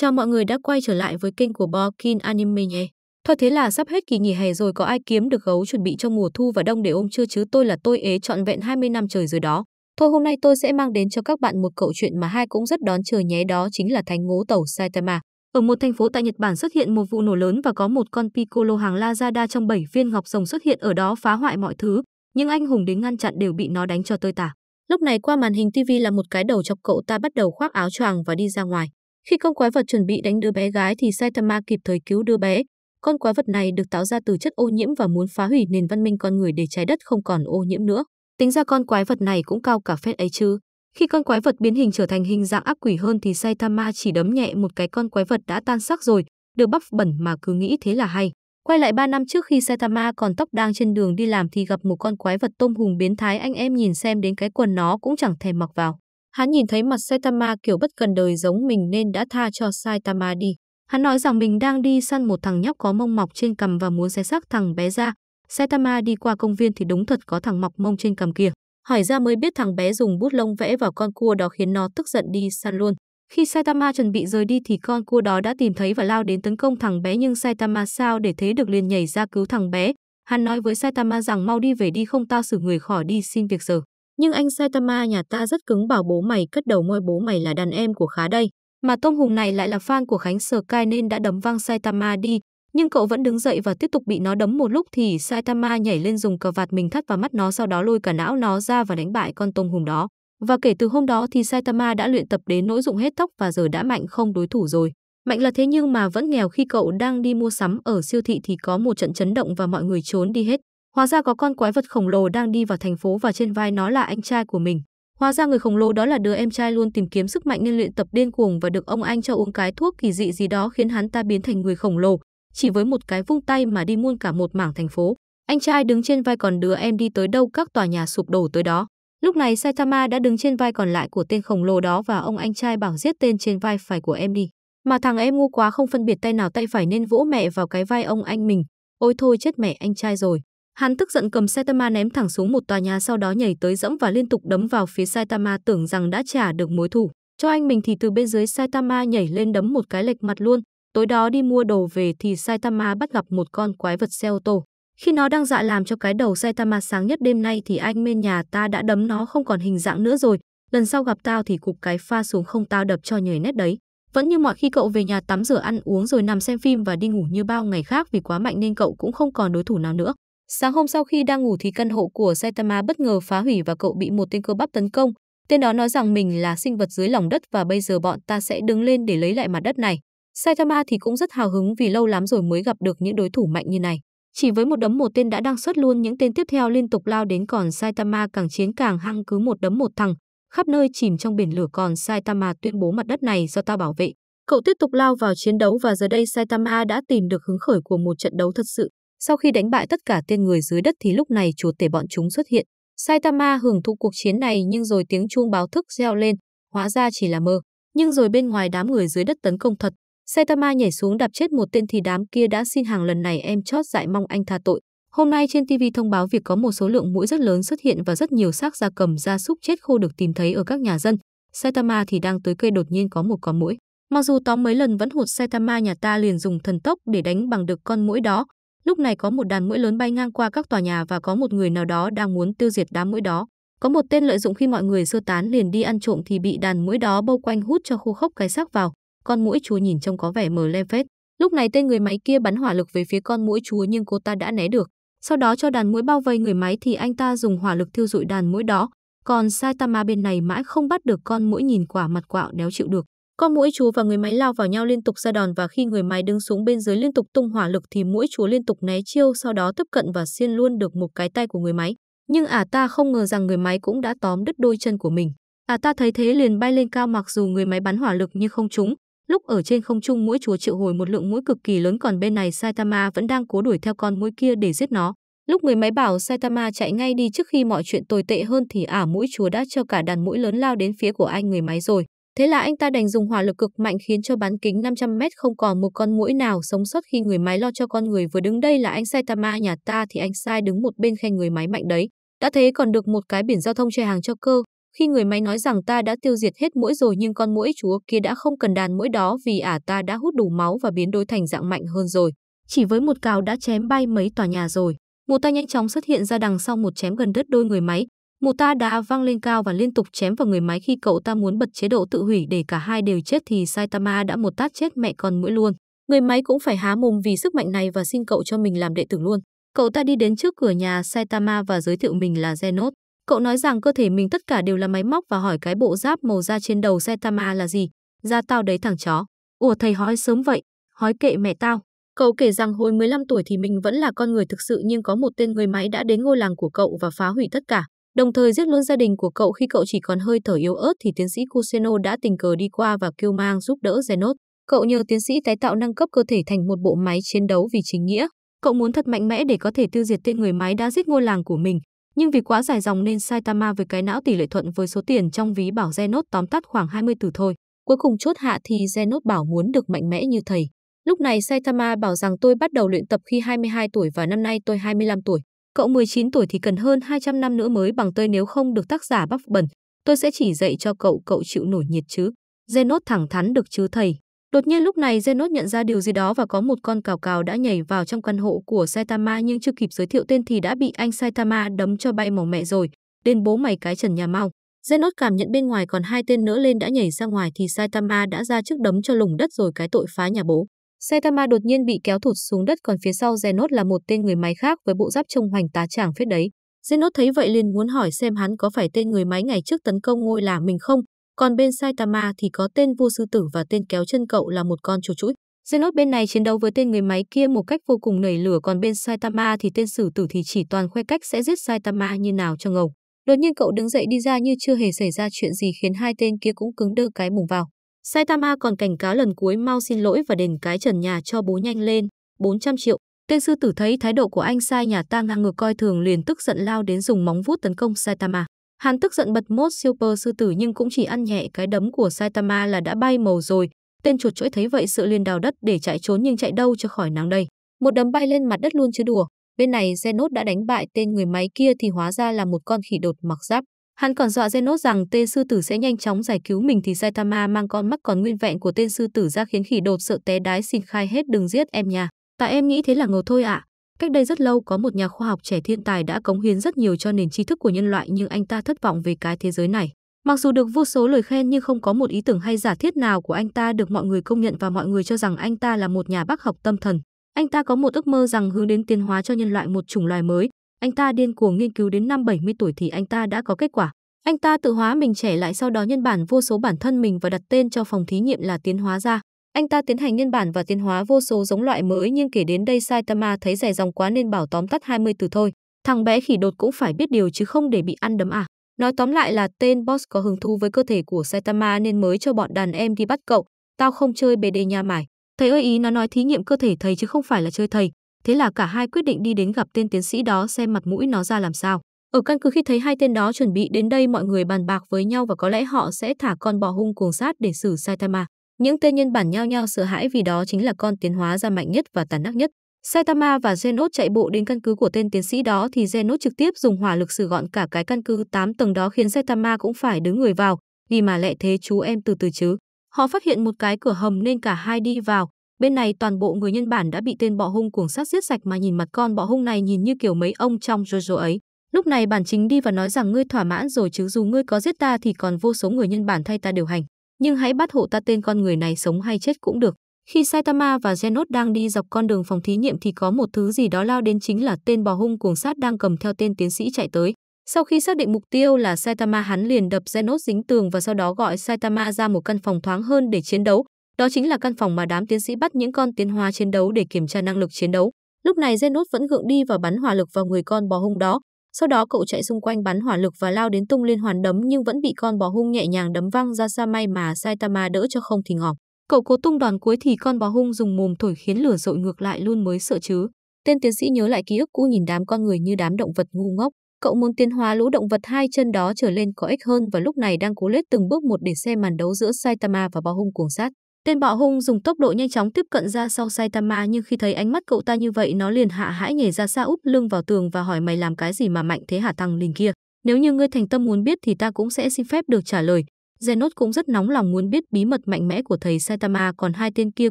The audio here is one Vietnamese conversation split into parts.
Chào mọi người đã quay trở lại với kênh của Borkin Anime nhé. Thôi thế là sắp hết kỳ nghỉ hè rồi có ai kiếm được gấu chuẩn bị cho mùa thu và đông để ôm chưa chứ tôi là tôi ế trọn vẹn 20 năm trời rồi đó. Thôi hôm nay tôi sẽ mang đến cho các bạn một câu chuyện mà hai cũng rất đón chờ nhé đó chính là thánh ngố tàu Saitama. Ở một thành phố tại Nhật Bản xuất hiện một vụ nổ lớn và có một con piccolo hàng Lazada trong 7 viên ngọc rồng xuất hiện ở đó phá hoại mọi thứ. nhưng anh hùng đến ngăn chặn đều bị nó đánh cho tơi tả. Lúc này qua màn hình TV là một cái đầu chọc cậu ta bắt đầu khoác áo choàng và đi ra ngoài. Khi con quái vật chuẩn bị đánh đứa bé gái thì Saitama kịp thời cứu đứa bé. Con quái vật này được tạo ra từ chất ô nhiễm và muốn phá hủy nền văn minh con người để trái đất không còn ô nhiễm nữa. Tính ra con quái vật này cũng cao cả phết ấy chứ. Khi con quái vật biến hình trở thành hình dạng ác quỷ hơn thì Saitama chỉ đấm nhẹ một cái con quái vật đã tan xác rồi, được bắp bẩn mà cứ nghĩ thế là hay. Quay lại 3 năm trước khi Saitama còn tóc đang trên đường đi làm thì gặp một con quái vật tôm hùng biến thái anh em nhìn xem đến cái quần nó cũng chẳng thèm mặc vào. Hắn nhìn thấy mặt Saitama kiểu bất cần đời giống mình nên đã tha cho Saitama đi. Hắn nói rằng mình đang đi săn một thằng nhóc có mông mọc trên cằm và muốn xé xác thằng bé ra. Saitama đi qua công viên thì đúng thật có thằng mọc mông trên cằm kia. Hỏi ra mới biết thằng bé dùng bút lông vẽ vào con cua đó khiến nó tức giận đi săn luôn. Khi Saitama chuẩn bị rời đi thì con cua đó đã tìm thấy và lao đến tấn công thằng bé nhưng Saitama sao để thế được liền nhảy ra cứu thằng bé. Hắn nói với Saitama rằng mau đi về đi không tao xử người khỏi đi xin việc giờ. Nhưng anh Saitama nhà ta rất cứng bảo bố mày cất đầu môi bố mày là đàn em của khá đây. Mà tôm Hùng này lại là fan của Khánh sở Sky nên đã đấm văng Saitama đi. Nhưng cậu vẫn đứng dậy và tiếp tục bị nó đấm một lúc thì Saitama nhảy lên dùng cờ vạt mình thắt vào mắt nó sau đó lôi cả não nó ra và đánh bại con tôm Hùng đó. Và kể từ hôm đó thì Saitama đã luyện tập đến nỗi dụng hết tóc và giờ đã mạnh không đối thủ rồi. Mạnh là thế nhưng mà vẫn nghèo khi cậu đang đi mua sắm ở siêu thị thì có một trận chấn động và mọi người trốn đi hết. Hóa ra có con quái vật khổng lồ đang đi vào thành phố và trên vai nó là anh trai của mình. Hóa ra người khổng lồ đó là đứa em trai luôn tìm kiếm sức mạnh nên luyện tập điên cuồng và được ông anh cho uống cái thuốc kỳ dị gì đó khiến hắn ta biến thành người khổng lồ, chỉ với một cái vung tay mà đi muôn cả một mảng thành phố. Anh trai đứng trên vai còn đứa em đi tới đâu các tòa nhà sụp đổ tới đó. Lúc này Saitama đã đứng trên vai còn lại của tên khổng lồ đó và ông anh trai bảo giết tên trên vai phải của em đi. Mà thằng em ngu quá không phân biệt tay nào tay phải nên vỗ mẹ vào cái vai ông anh mình. Ôi thôi chết mẹ anh trai rồi. Hắn tức giận cầm Saitama ném thẳng xuống một tòa nhà sau đó nhảy tới dẫm và liên tục đấm vào phía Saitama tưởng rằng đã trả được mối thù. Cho anh mình thì từ bên dưới Saitama nhảy lên đấm một cái lệch mặt luôn. Tối đó đi mua đồ về thì Saitama bắt gặp một con quái vật xe ô tô. Khi nó đang dạ làm cho cái đầu Saitama sáng nhất đêm nay thì anh bên nhà ta đã đấm nó không còn hình dạng nữa rồi. Lần sau gặp tao thì cục cái pha xuống không tao đập cho nhảy nét đấy. Vẫn như mọi khi cậu về nhà tắm rửa ăn uống rồi nằm xem phim và đi ngủ như bao ngày khác vì quá mạnh nên cậu cũng không còn đối thủ nào nữa. Sáng hôm sau khi đang ngủ thì căn hộ của Saitama bất ngờ phá hủy và cậu bị một tên cơ bắp tấn công. Tên đó nói rằng mình là sinh vật dưới lòng đất và bây giờ bọn ta sẽ đứng lên để lấy lại mặt đất này. Saitama thì cũng rất hào hứng vì lâu lắm rồi mới gặp được những đối thủ mạnh như này. Chỉ với một đấm một tên đã đang xuất luôn những tên tiếp theo liên tục lao đến còn Saitama càng chiến càng hăng cứ một đấm một thằng. Khắp nơi chìm trong biển lửa còn Saitama tuyên bố mặt đất này do ta bảo vệ. Cậu tiếp tục lao vào chiến đấu và giờ đây Saitama đã tìm được hứng khởi của một trận đấu thật sự. Sau khi đánh bại tất cả tiên người dưới đất thì lúc này chúa tể bọn chúng xuất hiện. Saitama hưởng thụ cuộc chiến này nhưng rồi tiếng chuông báo thức reo lên, hóa ra chỉ là mơ. Nhưng rồi bên ngoài đám người dưới đất tấn công thật. Saitama nhảy xuống đạp chết một tên thì đám kia đã xin hàng lần này em chót dại mong anh tha tội. Hôm nay trên TV thông báo việc có một số lượng mũi rất lớn xuất hiện và rất nhiều xác gia cầm gia súc chết khô được tìm thấy ở các nhà dân. Saitama thì đang tới cây đột nhiên có một con mũi. Mặc dù tóm mấy lần vẫn hụt Saitama nhà ta liền dùng thần tốc để đánh bằng được con mũi đó, Lúc này có một đàn mũi lớn bay ngang qua các tòa nhà và có một người nào đó đang muốn tiêu diệt đám mũi đó. Có một tên lợi dụng khi mọi người sơ tán liền đi ăn trộm thì bị đàn mũi đó bao quanh hút cho khô khốc cái xác vào. Con mũi chúa nhìn trông có vẻ mờ le phết. Lúc này tên người máy kia bắn hỏa lực về phía con mũi chúa nhưng cô ta đã né được. Sau đó cho đàn mũi bao vây người máy thì anh ta dùng hỏa lực thiêu dụi đàn mũi đó. Còn Saitama bên này mãi không bắt được con mũi nhìn quả mặt quạo đéo chịu được. Con mũi chúa và người máy lao vào nhau liên tục ra đòn và khi người máy đứng xuống bên dưới liên tục tung hỏa lực thì mũi chúa liên tục né chiêu sau đó tiếp cận và xiên luôn được một cái tay của người máy. Nhưng ả à ta không ngờ rằng người máy cũng đã tóm đứt đôi chân của mình. Ả à ta thấy thế liền bay lên cao mặc dù người máy bắn hỏa lực nhưng không trúng. Lúc ở trên không trung mũi chúa triệu hồi một lượng mũi cực kỳ lớn còn bên này Saitama vẫn đang cố đuổi theo con mũi kia để giết nó. Lúc người máy bảo Saitama chạy ngay đi trước khi mọi chuyện tồi tệ hơn thì ả à mũi chúa đã cho cả đàn mũi lớn lao đến phía của anh người máy rồi. Thế là anh ta đành dùng hỏa lực cực mạnh khiến cho bán kính 500 mét không còn một con mũi nào sống sót khi người máy lo cho con người vừa đứng đây là anh Saitama nhà ta thì anh sai đứng một bên khen người máy mạnh đấy. Đã thế còn được một cái biển giao thông che hàng cho cơ. Khi người máy nói rằng ta đã tiêu diệt hết mũi rồi nhưng con mũi chúa kia đã không cần đàn mũi đó vì ả à ta đã hút đủ máu và biến đổi thành dạng mạnh hơn rồi. Chỉ với một cào đã chém bay mấy tòa nhà rồi. Một tay nhanh chóng xuất hiện ra đằng sau một chém gần đất đôi người máy, Mụ ta đã văng lên cao và liên tục chém vào người máy khi cậu ta muốn bật chế độ tự hủy để cả hai đều chết thì Saitama đã một tát chết mẹ con mũi luôn. Người máy cũng phải há mồm vì sức mạnh này và xin cậu cho mình làm đệ tử luôn. Cậu ta đi đến trước cửa nhà Saitama và giới thiệu mình là Zenos. Cậu nói rằng cơ thể mình tất cả đều là máy móc và hỏi cái bộ giáp màu da trên đầu Saitama là gì. Da tao đấy thằng chó. Ủa thầy hói sớm vậy, hói kệ mẹ tao. Cậu kể rằng hồi 15 tuổi thì mình vẫn là con người thực sự nhưng có một tên người máy đã đến ngôi làng của cậu và phá hủy tất cả đồng thời giết luôn gia đình của cậu khi cậu chỉ còn hơi thở yếu ớt thì tiến sĩ Kuseno đã tình cờ đi qua và kêu mang giúp đỡ Zenot. Cậu nhờ tiến sĩ tái tạo nâng cấp cơ thể thành một bộ máy chiến đấu vì chính nghĩa. Cậu muốn thật mạnh mẽ để có thể tiêu diệt tên người máy đã giết ngôi làng của mình. Nhưng vì quá dài dòng nên Saitama với cái não tỷ lệ thuận với số tiền trong ví bảo Zenot tóm tắt khoảng 20 từ thôi. Cuối cùng chốt hạ thì Zenot bảo muốn được mạnh mẽ như thầy. Lúc này Saitama bảo rằng tôi bắt đầu luyện tập khi 22 tuổi và năm nay tôi 25 tuổi. Cậu 19 tuổi thì cần hơn 200 năm nữa mới bằng tôi nếu không được tác giả bắp bẩn. Tôi sẽ chỉ dạy cho cậu cậu chịu nổi nhiệt chứ. Zenot thẳng thắn được chứ thầy. Đột nhiên lúc này Zenot nhận ra điều gì đó và có một con cào cào đã nhảy vào trong căn hộ của Saitama nhưng chưa kịp giới thiệu tên thì đã bị anh Saitama đấm cho bay màu mẹ rồi. Đến bố mày cái trần nhà mau. Zenot cảm nhận bên ngoài còn hai tên nữa lên đã nhảy ra ngoài thì Saitama đã ra trước đấm cho lùng đất rồi cái tội phá nhà bố. Saitama đột nhiên bị kéo thụt xuống đất còn phía sau Zenot là một tên người máy khác với bộ giáp trông hoành tá tràng phết đấy. Zenot thấy vậy liền muốn hỏi xem hắn có phải tên người máy ngày trước tấn công ngôi là mình không, còn bên Saitama thì có tên vua sư tử và tên kéo chân cậu là một con chuột chuỗi. Zenot bên này chiến đấu với tên người máy kia một cách vô cùng nảy lửa còn bên Saitama thì tên sử tử thì chỉ toàn khoe cách sẽ giết Saitama như nào cho ngầu. Đột nhiên cậu đứng dậy đi ra như chưa hề xảy ra chuyện gì khiến hai tên kia cũng cứng đơ cái mùng vào. Saitama còn cảnh cáo lần cuối mau xin lỗi và đền cái trần nhà cho bố nhanh lên, 400 triệu. Tên sư tử thấy thái độ của anh sai nhà ta ngang ngược coi thường liền tức giận lao đến dùng móng vuốt tấn công Saitama. Hắn tức giận bật mốt super sư tử nhưng cũng chỉ ăn nhẹ cái đấm của Saitama là đã bay màu rồi. Tên chuột chuỗi thấy vậy sự liền đào đất để chạy trốn nhưng chạy đâu cho khỏi nắng đây. Một đấm bay lên mặt đất luôn chứ đùa. Bên này Zenot đã đánh bại tên người máy kia thì hóa ra là một con khỉ đột mặc giáp. Hắn còn dọa Zenos rằng tên sư tử sẽ nhanh chóng giải cứu mình thì Saitama mang con mắt còn nguyên vẹn của tên sư tử ra khiến khỉ đột sợ té đái xin khai hết đừng giết em nha. Tại em nghĩ thế là ngầu thôi ạ. À. Cách đây rất lâu có một nhà khoa học trẻ thiên tài đã cống hiến rất nhiều cho nền tri thức của nhân loại nhưng anh ta thất vọng về cái thế giới này. Mặc dù được vô số lời khen nhưng không có một ý tưởng hay giả thiết nào của anh ta được mọi người công nhận và mọi người cho rằng anh ta là một nhà bác học tâm thần. Anh ta có một ước mơ rằng hướng đến tiến hóa cho nhân loại một chủng loài mới, anh ta điên cuồng nghiên cứu đến năm 70 tuổi thì anh ta đã có kết quả. Anh ta tự hóa mình trẻ lại sau đó nhân bản vô số bản thân mình và đặt tên cho phòng thí nghiệm là tiến hóa ra. Anh ta tiến hành nhân bản và tiến hóa vô số giống loại mới nhưng kể đến đây Saitama thấy dài dòng quá nên bảo tóm tắt 20 từ thôi. Thằng bé khỉ đột cũng phải biết điều chứ không để bị ăn đấm à. Nói tóm lại là tên boss có hứng thú với cơ thể của Saitama nên mới cho bọn đàn em đi bắt cậu. Tao không chơi bề đề nhà mải. Thầy ơi ý nó nói thí nghiệm cơ thể thầy chứ không phải là chơi thầy. Thế là cả hai quyết định đi đến gặp tên tiến sĩ đó xem mặt mũi nó ra làm sao. Ở căn cứ khi thấy hai tên đó chuẩn bị đến đây mọi người bàn bạc với nhau và có lẽ họ sẽ thả con bò hung cuồng sát để xử Saitama. Những tên nhân bản nhao nhao sợ hãi vì đó chính là con tiến hóa ra mạnh nhất và tàn ác nhất. Saitama và Genos chạy bộ đến căn cứ của tên tiến sĩ đó thì Genos trực tiếp dùng hỏa lực xử gọn cả cái căn cứ 8 tầng đó khiến Saitama cũng phải đứng người vào, vì mà lẽ thế chú em từ từ chứ. Họ phát hiện một cái cửa hầm nên cả hai đi vào, Bên này toàn bộ người nhân bản đã bị tên bọ hung cuồng sát giết sạch mà nhìn mặt con bọ hung này nhìn như kiểu mấy ông trong Jojo ấy. Lúc này bản chính đi và nói rằng ngươi thỏa mãn rồi chứ dù ngươi có giết ta thì còn vô số người nhân bản thay ta điều hành. Nhưng hãy bắt hộ ta tên con người này sống hay chết cũng được. Khi Saitama và Genos đang đi dọc con đường phòng thí nghiệm thì có một thứ gì đó lao đến chính là tên bò hung cuồng sát đang cầm theo tên tiến sĩ chạy tới. Sau khi xác định mục tiêu là Saitama hắn liền đập Genos dính tường và sau đó gọi Saitama ra một căn phòng thoáng hơn để chiến đấu. Đó chính là căn phòng mà đám tiến sĩ bắt những con tiến hóa chiến đấu để kiểm tra năng lực chiến đấu. Lúc này Zenos vẫn gượng đi và bắn hỏa lực vào người con bò hung đó. Sau đó cậu chạy xung quanh bắn hỏa lực và lao đến tung liên hoàn đấm nhưng vẫn bị con bò hung nhẹ nhàng đấm văng ra xa may mà Saitama đỡ cho không thì ngọc. Cậu cố tung đoàn cuối thì con bò hung dùng mồm thổi khiến lửa dội ngược lại luôn mới sợ chứ. Tên tiến sĩ nhớ lại ký ức cũ nhìn đám con người như đám động vật ngu ngốc. Cậu muốn tiến hóa lũ động vật hai chân đó trở lên có ích hơn và lúc này đang cố lết từng bước một để xem màn đấu giữa Saitama và bò hung cuồng sát. Tên bọ hung dùng tốc độ nhanh chóng tiếp cận ra sau Saitama nhưng khi thấy ánh mắt cậu ta như vậy nó liền hạ hãi nhảy ra xa úp lưng vào tường và hỏi mày làm cái gì mà mạnh thế hả thằng linh kia. Nếu như ngươi thành tâm muốn biết thì ta cũng sẽ xin phép được trả lời. Zenot cũng rất nóng lòng muốn biết bí mật mạnh mẽ của thầy Saitama còn hai tên kia